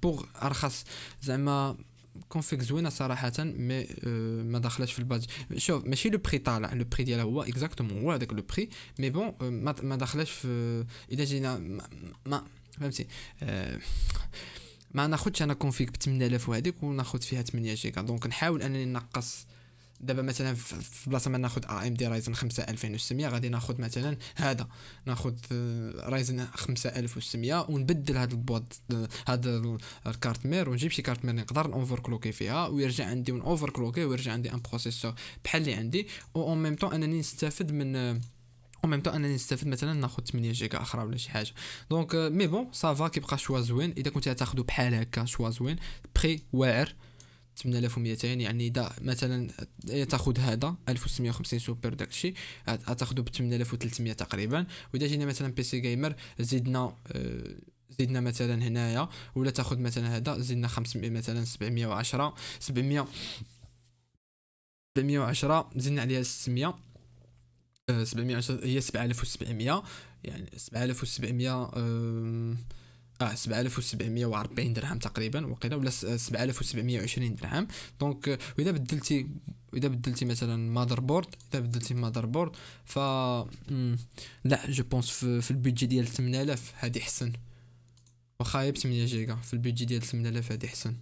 بوغ ارخص زعما كونفيك زوينه صراحه مي آه، ما دخلتش في البادج شوف ماشي لو بري طالع لو بري ديالها هو اكزاكتومون هو هذاك لو بري مي بون آه، ما دخلتش في اذا جينا ما فهمتي آه، ما ناخذش انا كونفيك ب 8000 وهذيك وناخذ فيها 8 جيجا دونك نحاول انني نقص دابا مثلا في بلاصه ما ناخذ ا ام دي رايزن 5600 غادي ناخذ مثلا هذا ناخذ رايزن 5600 ونبدل هذا البوط هذا الكارت مير ونجيب شي كارت مير نقدر نوفر كلوكي فيها ويرجع عندي اوفر كلوكي ويرجع عندي ان بروسيسور بحال اللي عندي و اون ميم طون انني نستافد من او ميم طون انني نستافد مثلا ناخذ 8 جيجا اخرى ولا شي حاجه دونك مي بون سافا كيبقى شوا زوين اذا كنت تاخذو بحال هكا شوا زوين بخي واعر 8200 يعني اذا مثلا تاخذ هذا 1650 سوبر داكشي تاخذه ب 8300 تقريبا واذا جينا مثلا بي سي جيمر زدنا آه، زدنا مثلا هنايا ولا تاخذ مثلا هذا زدنا 500 مثلا 710 700 710 زدنا عليها 600 710 آه، هي 7700 يعني 7700 اه 7740 درهم تقريبا وقيله ولا 7720 درهم دونك واذا بدلتي واذا بدلتي مثلا مادر بورد اذا بدلتي مادر بورد ف لا جو بونس في, البيدجي ديال 8000 هادي احسن واخا 8 جيجا في البيدجي ديال 8000 هادي احسن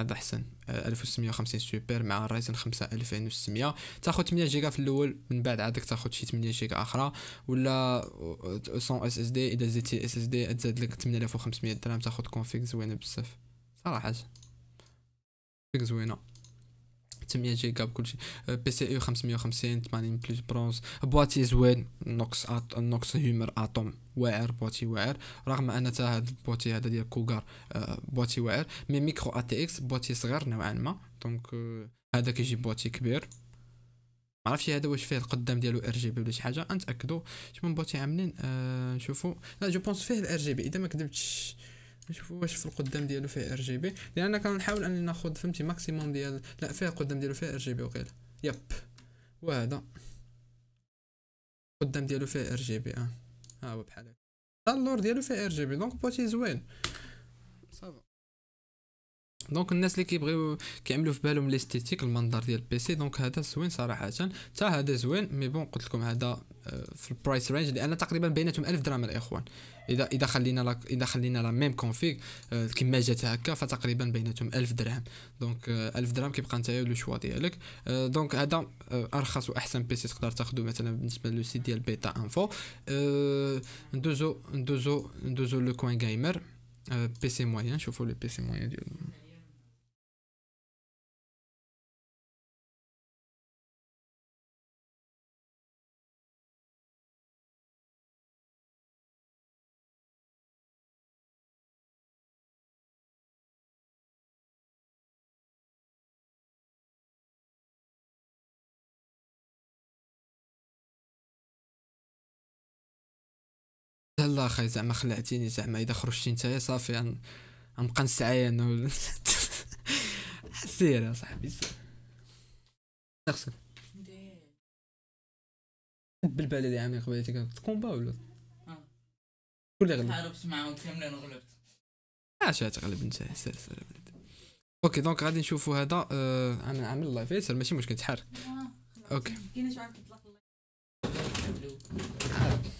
هذا احسن 1650 آه، سوبر مع رايزن 5 2600 تاخذ 8 جيجا في الاول من بعد عادك تاخذ شي 8 جيجا اخرى ولا 100 آه، آه، اس اس دي اذا زدتي اس اس دي تزاد لك 8500 درهم تاخذ كونفيك زوينه بزاف صراحه كونفيك زوينه 600 جيجا بكل شيء بي سي اي 550 80 بلس برونز بواتي زوين نوكس آت... نوكس هيومر اتوم واعر بواتي واعر رغم ان تا هاد البواتي هذا ديال كوغار بواتي واعر مي ميكرو اتي اكس بواتي صغير نوعا ما دونك هذا كيجي بواتي كبير ما عرفتش هذا واش فيه القدام ديالو ار جي بي ولا شي حاجه نتاكدوا شمن بواتي عاملين آه نشوفوا لا جو بونس فيه الار جي بي اذا ما كذبتش نشوفوا واش في القدام ديالو فيه ار جي بي لان كنحاول اني ناخذ فهمتي ماكسيموم ديال لا فيه القدام ديالو فيه ار جي بي وقيله يب وهذا القدام ديالو فيه ار جي بي اه ها هو بحال هكا اللور ديالو فيه ار جي بي دونك بوتي زوين صافا دونك الناس اللي كيبغيو كيعملوا في بالهم ليستيتيك المنظر ديال البيسي دونك هذا زوين صراحه حتى هذا زوين مي بون قلت لكم هذا في البرايس رينج لان تقريبا بيناتهم 1000 درهم الاخوان اذا اذا خلينا لك اذا خلينا لا ميم كونفيغ كما جات هكا فتقريبا بيناتهم 1000 درهم دونك 1000 آه، درهم كيبقى نتايا لو شوا ديالك دونك آه، هذا آه، ارخص واحسن بيسي تقدر تاخذو مثلا بالنسبه لو سي ديال بيتا انفو ندوزو ندوزو ندوزو لو كوين جيمر بيسي موين شوفوا لي بيسي موين ديالهم يلا اخي زعما خلعتيني زعما اذا خرجتي نتايا صافي غنبقى نسعايا انا ولا سير صاحبي خصك بالبالي اللي عامل قبيلتي كانت كومبا ولا شكون آه. اللي غلب؟ تعرفت معاهم كاملين غلبت اش تغلب انت سير سير اوكي دونك غادي نشوفوا هذا آه عامل لايف اللايف ياسر ماشي مشكل تحرك آه، اوكي كاين شي عارف تطلق اللايف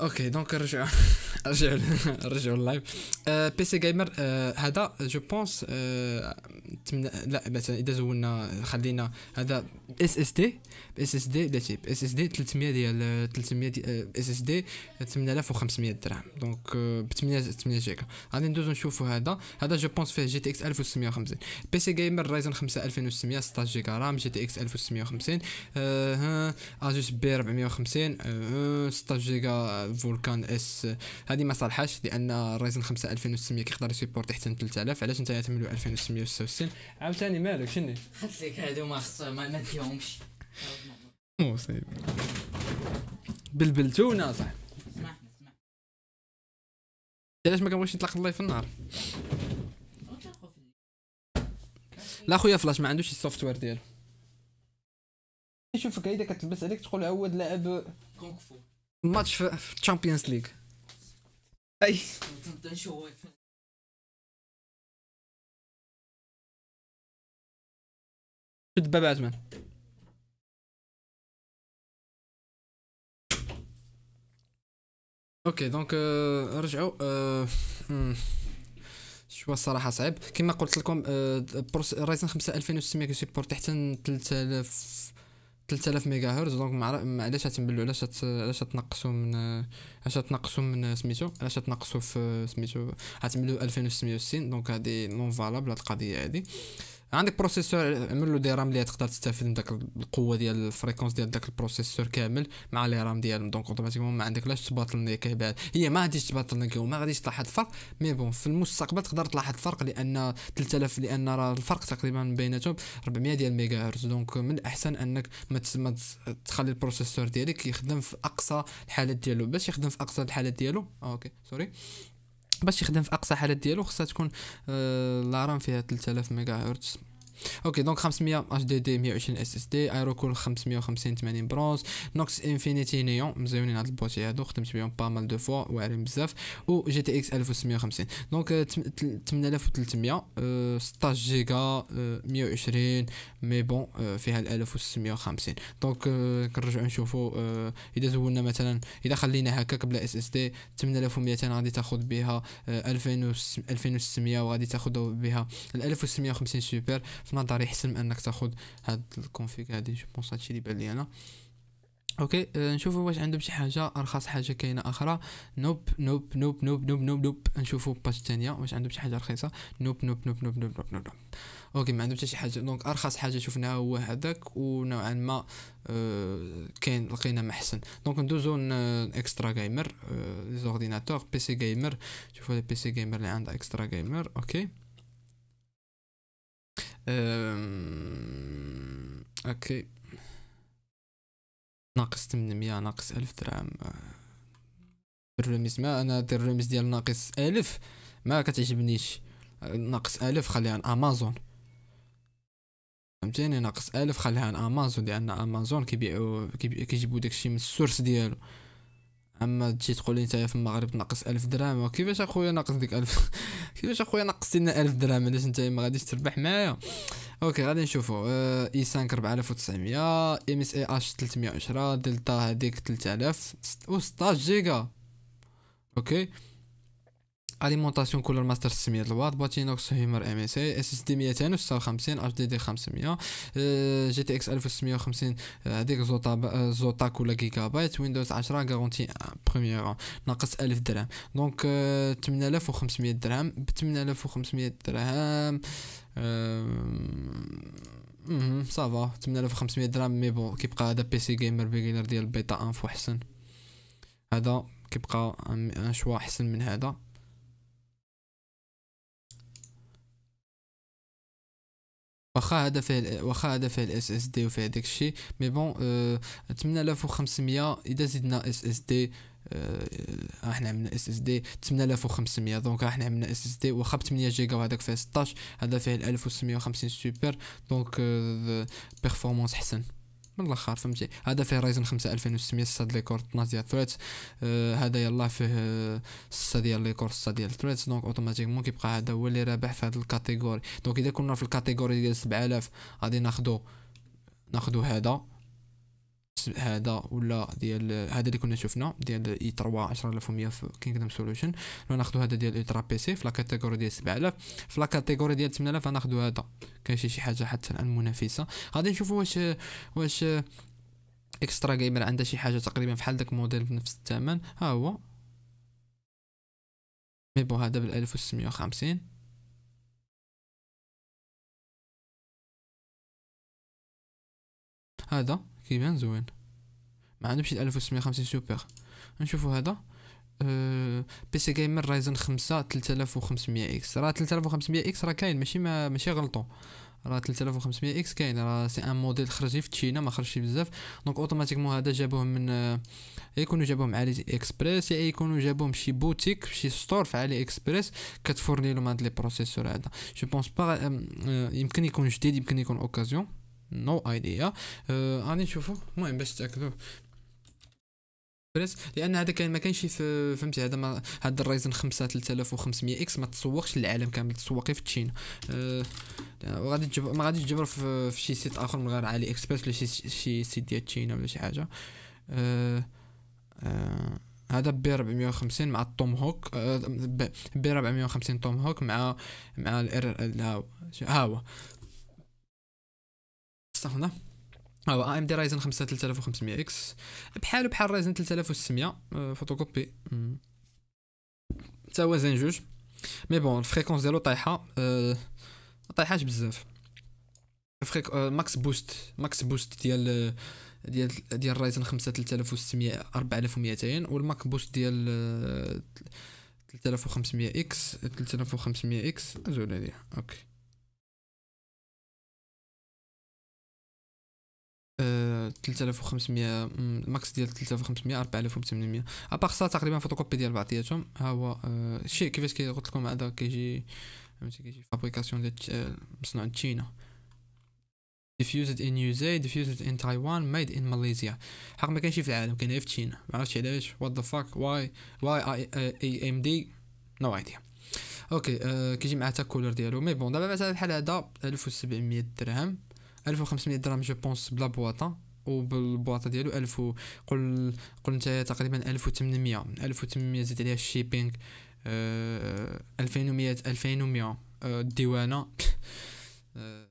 اوكي دونك نرجعوا نرجعوا نرجعوا اللايف بي سي جيمر هذا جو بونس لا مثلا اذا زولنا خلينا هذا اس اس دي اس اس دي لا اس اس دي 300 ديال 300 اس اس دي 8500 درهم دونك ب 8 8 جيجا غادي ندوزو نشوفوا هذا هذا جو بونس فيه جي تي اكس 1650 بي سي جيمر رايزن 5 2600 16 جيجا رام جي تي اكس 1650 اجوس بي 450 16 جيجا فولكان اس هذه ما صالحاش لان رايزن 5 2600 كيقدر يسيبورت حتى 3000 علاش انت تملو 2666 عاوتاني مالك شني قلت لك هادو ما خص ما نديهمش مصيب بلبلتونا صاحبي سمحنا سمحنا علاش ما كنبغيش نطلق الله في النار لا خويا فلاش ما عندوش السوفتوير ديالو يشوفك هيدا كتلبس عليك تقول عود لاعب كونغ فو ماتش في تشامبيونز ليغ اي شد باب عثمان اوكي دونك رجعوا شو الصراحه صعيب كما قلت لكم رايزن 5 2600 كيسيبورت حتى 3000 3000 ميجا هرتز دونك علاش تنبلو علاش علاش تنقصوا من علاش تنقصوا من سميتو علاش تنقصوا في سميتو غتنبلو 2660 دونك هذه نون فالابل هذه القضيه هذه عندك بروسيسور عمر له دي رام اللي تقدر تستافد من داك القوه ديال الفريكونس ديال داك البروسيسور كامل مع لي رام ديالهم دونك اوتوماتيكمون ما عندك لاش تباطل نيك بعد هي ما غاديش تباطل نيك وما غاديش تلاحظ الفرق مي بون في المستقبل تقدر تلاحظ الفرق لان 3000 لان راه الفرق تقريبا بيناتهم 400 ديال ميجا هرتز دونك من الاحسن انك ما تخلي البروسيسور ديالك يخدم في اقصى الحالات ديالو باش يخدم في اقصى الحالات ديالو آه، اوكي سوري باش يخدم في اقصى حالات ديالو خصها تكون آه لارام فيها 3000 ميغا هرتز اوكي دونك 500 اتش دي دي 120 اس اس دي ايرو كول 550 80 برونز نوكس انفينيتي نيون مزيونين هاد البوتي هادو خدمت بهم با مال دو فوا واعرين بزاف و جي تي اكس 1650 دونك 8300 16 جيجا 120 euh, مي بون euh, فيها ال 1650 دونك euh, كنرجعو نشوفو اذا زولنا مثلا اذا خلينا هكاك بلا اس اس دي 8200 غادي تاخذ بها 2600 وغادي تاخذ بها ال 1650 سوبر في نظري حسن من انك تاخذ هاد الكونفيغ هادي جو بونس هادشي اللي بان لي انا اوكي نشوفوا واش عندهم شي حاجه ارخص حاجه كاينه اخرى نوب نوب نوب نوب نوب نوب نوب نشوفوا باج ثانيه واش عندهم شي حاجه رخيصه نوب نوب نوب نوب نوب نوب نوب اوكي ما عندهم حتى شي حاجه دونك ارخص حاجه شفناها هو هذاك ونوعا ما أه كاين لقينا ما حسن دونك ندوزو اكسترا جيمر لي زورديناتور بي سي جيمر شوفوا لي بي سي جيمر اللي عندها اكسترا جيمر اوكي أم... اوكي ناقص 800 ناقص 1000 درهم أه، الرمز ما انا هاد الرمز ديال ناقص 1000 ما كتعجبنيش ناقص 1000 خليها عن امازون فهمتيني ناقص 1000 خليها عن امازون لان امازون كيبيعو كيجيبو داكشي من السورس ديالو اما تجي تقول لي نتايا في المغرب ناقص 1000 درهم كيفاش اخويا ناقص ديك 1000 كيفاش اخويا ناقصتي لنا 1000 درهم علاش نتايا ما غاديش تربح معايا اوكي غادي نشوفوا آه، اي 5 4900 ام اس اي اش 310 دلتا هذيك 3016 جيجا اوكي اليمونطاسيون كولر ماستر 600 الواط بلاتينوكس هيمر ام اس اي اس اس دي 256 اتش دي دي 500 جي تي اكس 1650 هذيك زوتا زوتا كولا جيجا بايت ويندوز 10 غارونتي بروميير ناقص 1000 درهم دونك 8500 درهم ب 8500 درهم صافا 8500 درهم مي بون كيبقى هذا بي سي جيمر بيجينر ديال بيتا انف احسن هذا كيبقى ان شوا احسن من هذا واخا هذا فيه واخا هذا فيه الاس اس دي وفيه داك الشيء مي بون 8500 آه، اذا زدنا اس اس دي احنا عندنا اس اس دي 8500 دونك احنا عندنا اس اس دي واخا ب 8 جيجا وهذاك فيه 16 هذا فيه 1650 سوبر دونك بيرفورمانس آه، حسن من الاخر فهمتي هذا فيه رايزن 5 2600 6 ديال ليكور 12 ديال الثريدز آه هذا يلا فيه 6 ديال ليكور 6 ديال الثريدز دونك اوتوماتيكمون كيبقى هذا هو اللي رابح في هذه الكاتيجوري دونك اذا كنا في الكاتيجوري ديال 7000 غادي ناخذ ناخذ هذا هذا ولا ديال هذا اللي كنا شفنا ديال اي 3 10100 في كينغدم سولوشن ناخذ هذا ديال الترا بي سي في لا كاتيجوري ديال 7000 في لا كاتيجوري ديال 8000 ناخذ هذا كاين شي حاجه حتى الان منافسه غادي نشوفوا واش واش اكسترا جيمر عندها شي حاجه تقريبا بحال داك موديل بنفس الثمن ها هو مي بون هذا بال 1650 هذا كيبان زوين ما عندهمش 1650 سوبر نشوفوا هذا أه، بي سي جيمر رايزن 5 3500 اكس راه 3500 اكس راه كاين ماشي ما ماشي غلطو راه 3500 اكس كاين راه سي ان موديل خرج في تشينا ما خرجش بزاف دونك اوتوماتيكمون هذا جابوه من يا أه، يكونوا جابوه من علي اكسبريس يا يكونوا جابوه من شي بوتيك شي ستور في علي اكسبريس كتفورني لهم هاد لي بروسيسور هذا جو بونس با يمكن يكون جديد يمكن يكون اوكازيون نو ايديا آه، راني نشوفو المهم باش تاكدو بريس لان هذا كان ما كانش في فهمتي هذا ما هذا الرايزن 5 3500 اكس ما تسوقش للعالم كامل تسوقي في تشين آه، وغادي تجبر ما غاديش تجبر في, شي سيت اخر من غير علي اكسبرس ولا شي شي سيت ديال تشين ولا شي حاجه آه، هذا بي 450 مع التوم هوك بي 450 توم هوك مع مع ال ها هو استنى هو ام دي رايزن 5 3500 اكس بحالو بحال رايزن 3600 آه، فوتوكوبي حتى هو زين جوج مي بون الفريكونس ديالو طايحه ما آه، طايحاش بزاف فريك آه، ماكس بوست ماكس بوست ديال ديال ديال رايزن 5 3600 4200 والماك بوست ديال 3500 اكس 3500 اكس زول هذه اوكي 3500 آه، الماكس ديال 3500 4800 ابار سا تقريبا فوتوكوبي ديال بعضياتهم ها هو آه، شي كيفاش كي قلت لكم هذا كيجي فهمتي كيجي فابريكاسيون ديال آه، مصنوع تشينا diffused in USA diffused in Taiwan made in Malaysia حق ما كانش في العالم كان غير في تشينا ما عرفتش علاش what the fuck why why AMD no idea اوكي كيجي معاه تا كولر ديالو مي بون دابا مثلا بحال هذا 1700 درهم 1500 درهم جو بونس بلا بواطا وبالبواطا ديالو 1000 قل قل انت تقريبا 1800 1800 زيد عليها الشيبينغ أه 2100 2100 الديوانه أه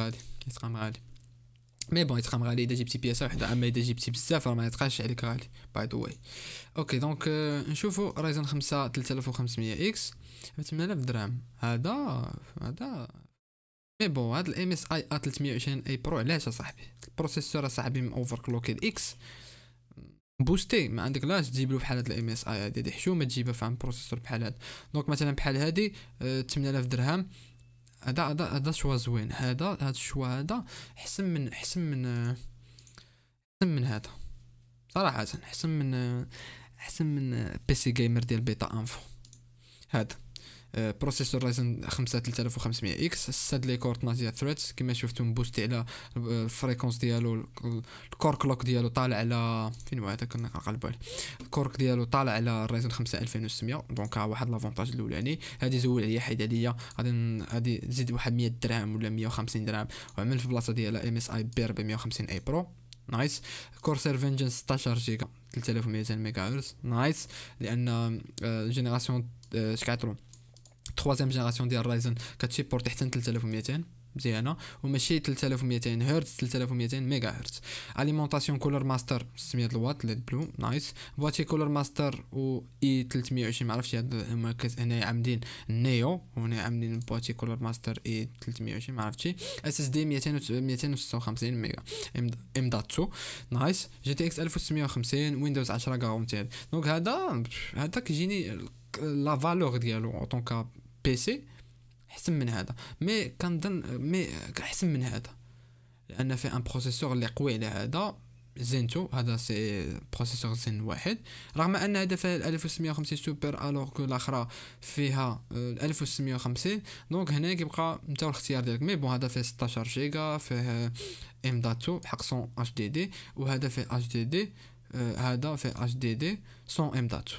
غالي يتقام غالي مي بون يتقام غالي اذا جبتي بياسه وحده اما اذا جبتي بزاف راه ما يتقاش عليك غالي باي ذا واي اوكي دونك نشوفوا رايزن 5 3500 اكس ب 8000 درهم هذا هذا مي بون هاد الام اس اي ا 320 اي برو علاش اصاحبي البروسيسور اصاحبي من اوفر كلوكيد اكس بوستي ما عندك لاش تجيب له بحال هاد الام اس اي هادي حشومه تجيبها عن بروسيسور بحال هاد دونك مثلا بحال هادي 8000 آه، درهم هذا هذا هذا شوا زوين هذا هاد الشوا هذا احسن من احسن من احسن آه، من هذا صراحه احسن من احسن آه، من بيسي جيمر ديال بيتا انفو هذا بروسيسور رايزن 5 3500 اكس ساد لي كور 12 ثريدز كما شفتوا بوستي على الفريكونس آه، ديالو الكور كلوك ديالو طالع على فين هو هذاك نقلب عليه الكورك ديالو طالع على رايزن 5 2600 دونك واحد لافونتاج الاولاني هادي زول عليا حيد عليا غادي غادي نزيد واحد 100 درهم ولا 150 درهم وعمل في بلاصه ديالها ام اس اي بي 450 اي برو نايس كورسير فينجن 16 جيجا 3200 ميجا هرتز نايس لان جينيراسيون آه، آه، شكعترو 3 جينيراسيون ديال رايزن كتسيبورتي حتى 3200 مزيانه وماشي 3200 هرتز 3200 ميغا هرتز اليمونطاسيون كولر ماستر 600 واط ليد بلو نايس بواتي كولر ماستر و اي 320 معرفتش هاد هما هنا عاملين نيو وهنا عاملين بواتي كولر ماستر اي 320 عرفتش اس اس دي 256 ميغا ام داتسو نايس جي تي اكس 1650 ويندوز 10 غارونتي دونك هذا هذا كيجيني لا فالور ديالو اون طونكا بيسي احسن من هذا مي كنظن مي احسن من هذا لان فيه ان بروسيسور اللي قوي على هذا زينتو هذا سي بروسيسور زين واحد رغم ان هذا في ال 1650 سوبر الوغ كو الاخرى فيها آه، ال 1650 دونك هنا كيبقى نتا الاختيار ديالك مي بون هذا فيه 16 جيجا فيه ام داتو حق 100 اتش دي دي وهذا فيه اتش دي دي هذا فيه اتش دي دي 100 ام داتو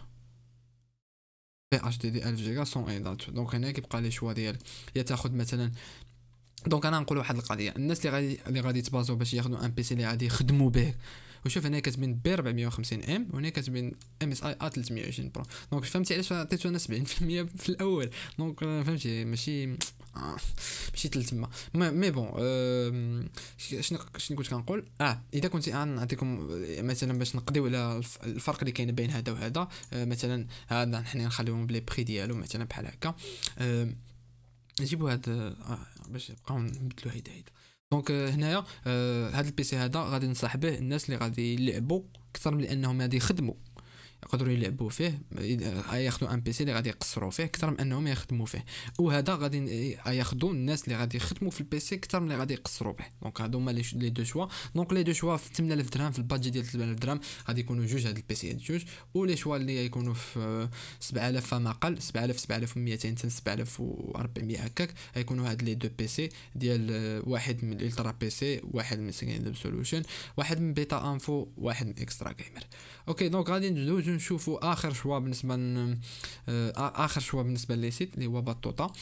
بي اتش دي دي 1000 جيجا سون دات دونك هنا كيبقى لي شوا ديالك يا تاخذ مثلا دونك انا نقول واحد القضيه الناس اللي غادي اللي غادي تبازو باش ياخذوا ان سي اللي غادي يخدموا به وشوف هنا كتبين بي 450 ام وهنا كتبين ام اس اي ا 320 برو دونك فهمتي علاش عطيتو انا 70% في الاول دونك فهمتي ماشي مشيت لتما مي بون آه، شنو كنت كنقول اه اذا كنت نعطيكم آه، مثلا باش نقضيو على الفرق اللي كاين بين هذا وهذا آه، مثلا هذا حنا نخليهم بلي بري ديالو مثلا بحال هكا نجيبو هاد باش نبقاو نبدلو هيدا هيدا دونك هنايا هاد البيسي هذا غادي نصاحبه به الناس اللي غادي يلعبوا اكثر من انهم غادي يخدموا يقدروا يلعبوا فيه آه، ياخذوا ان بيسي اللي غادي يقصروا فيه اكثر من انهم يخدموا فيه وهذا غادي آه، ياخذوا الناس اللي غادي يخدموا في البيسي اكثر من اللي غادي يقصروا به دونك هادو هما لي دو شوا دونك لي دو شوا في 8000 درهم في البادجي ديال 8000 درهم غادي يكونوا جوج هاد البيسيات جوج ولي شوا اللي يكونوا في 7000 فما اقل 7000 7200 حتى 7400 هكاك غيكونوا هاد لي دو بيسي ديال آه، واحد من الالترا بيسي واحد من سكين سولوشن واحد من بيتا انفو واحد من اكسترا جيمر اوكي دونك غادي ندوزو نشوفوا اخر شوا بالنسبه اخر شوا بالنسبه لي سيت اللي هو بطوطه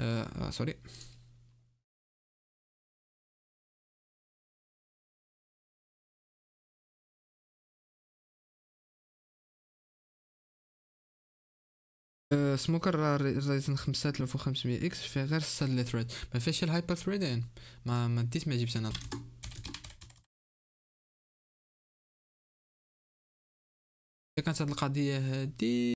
آه سوري سموكر رايزن خمسمية اكس فيها غير لي ثريد ما فيهاش الهايبر ثريدين ما ما ديت ما جبت انا كانت هذه القضيه هذه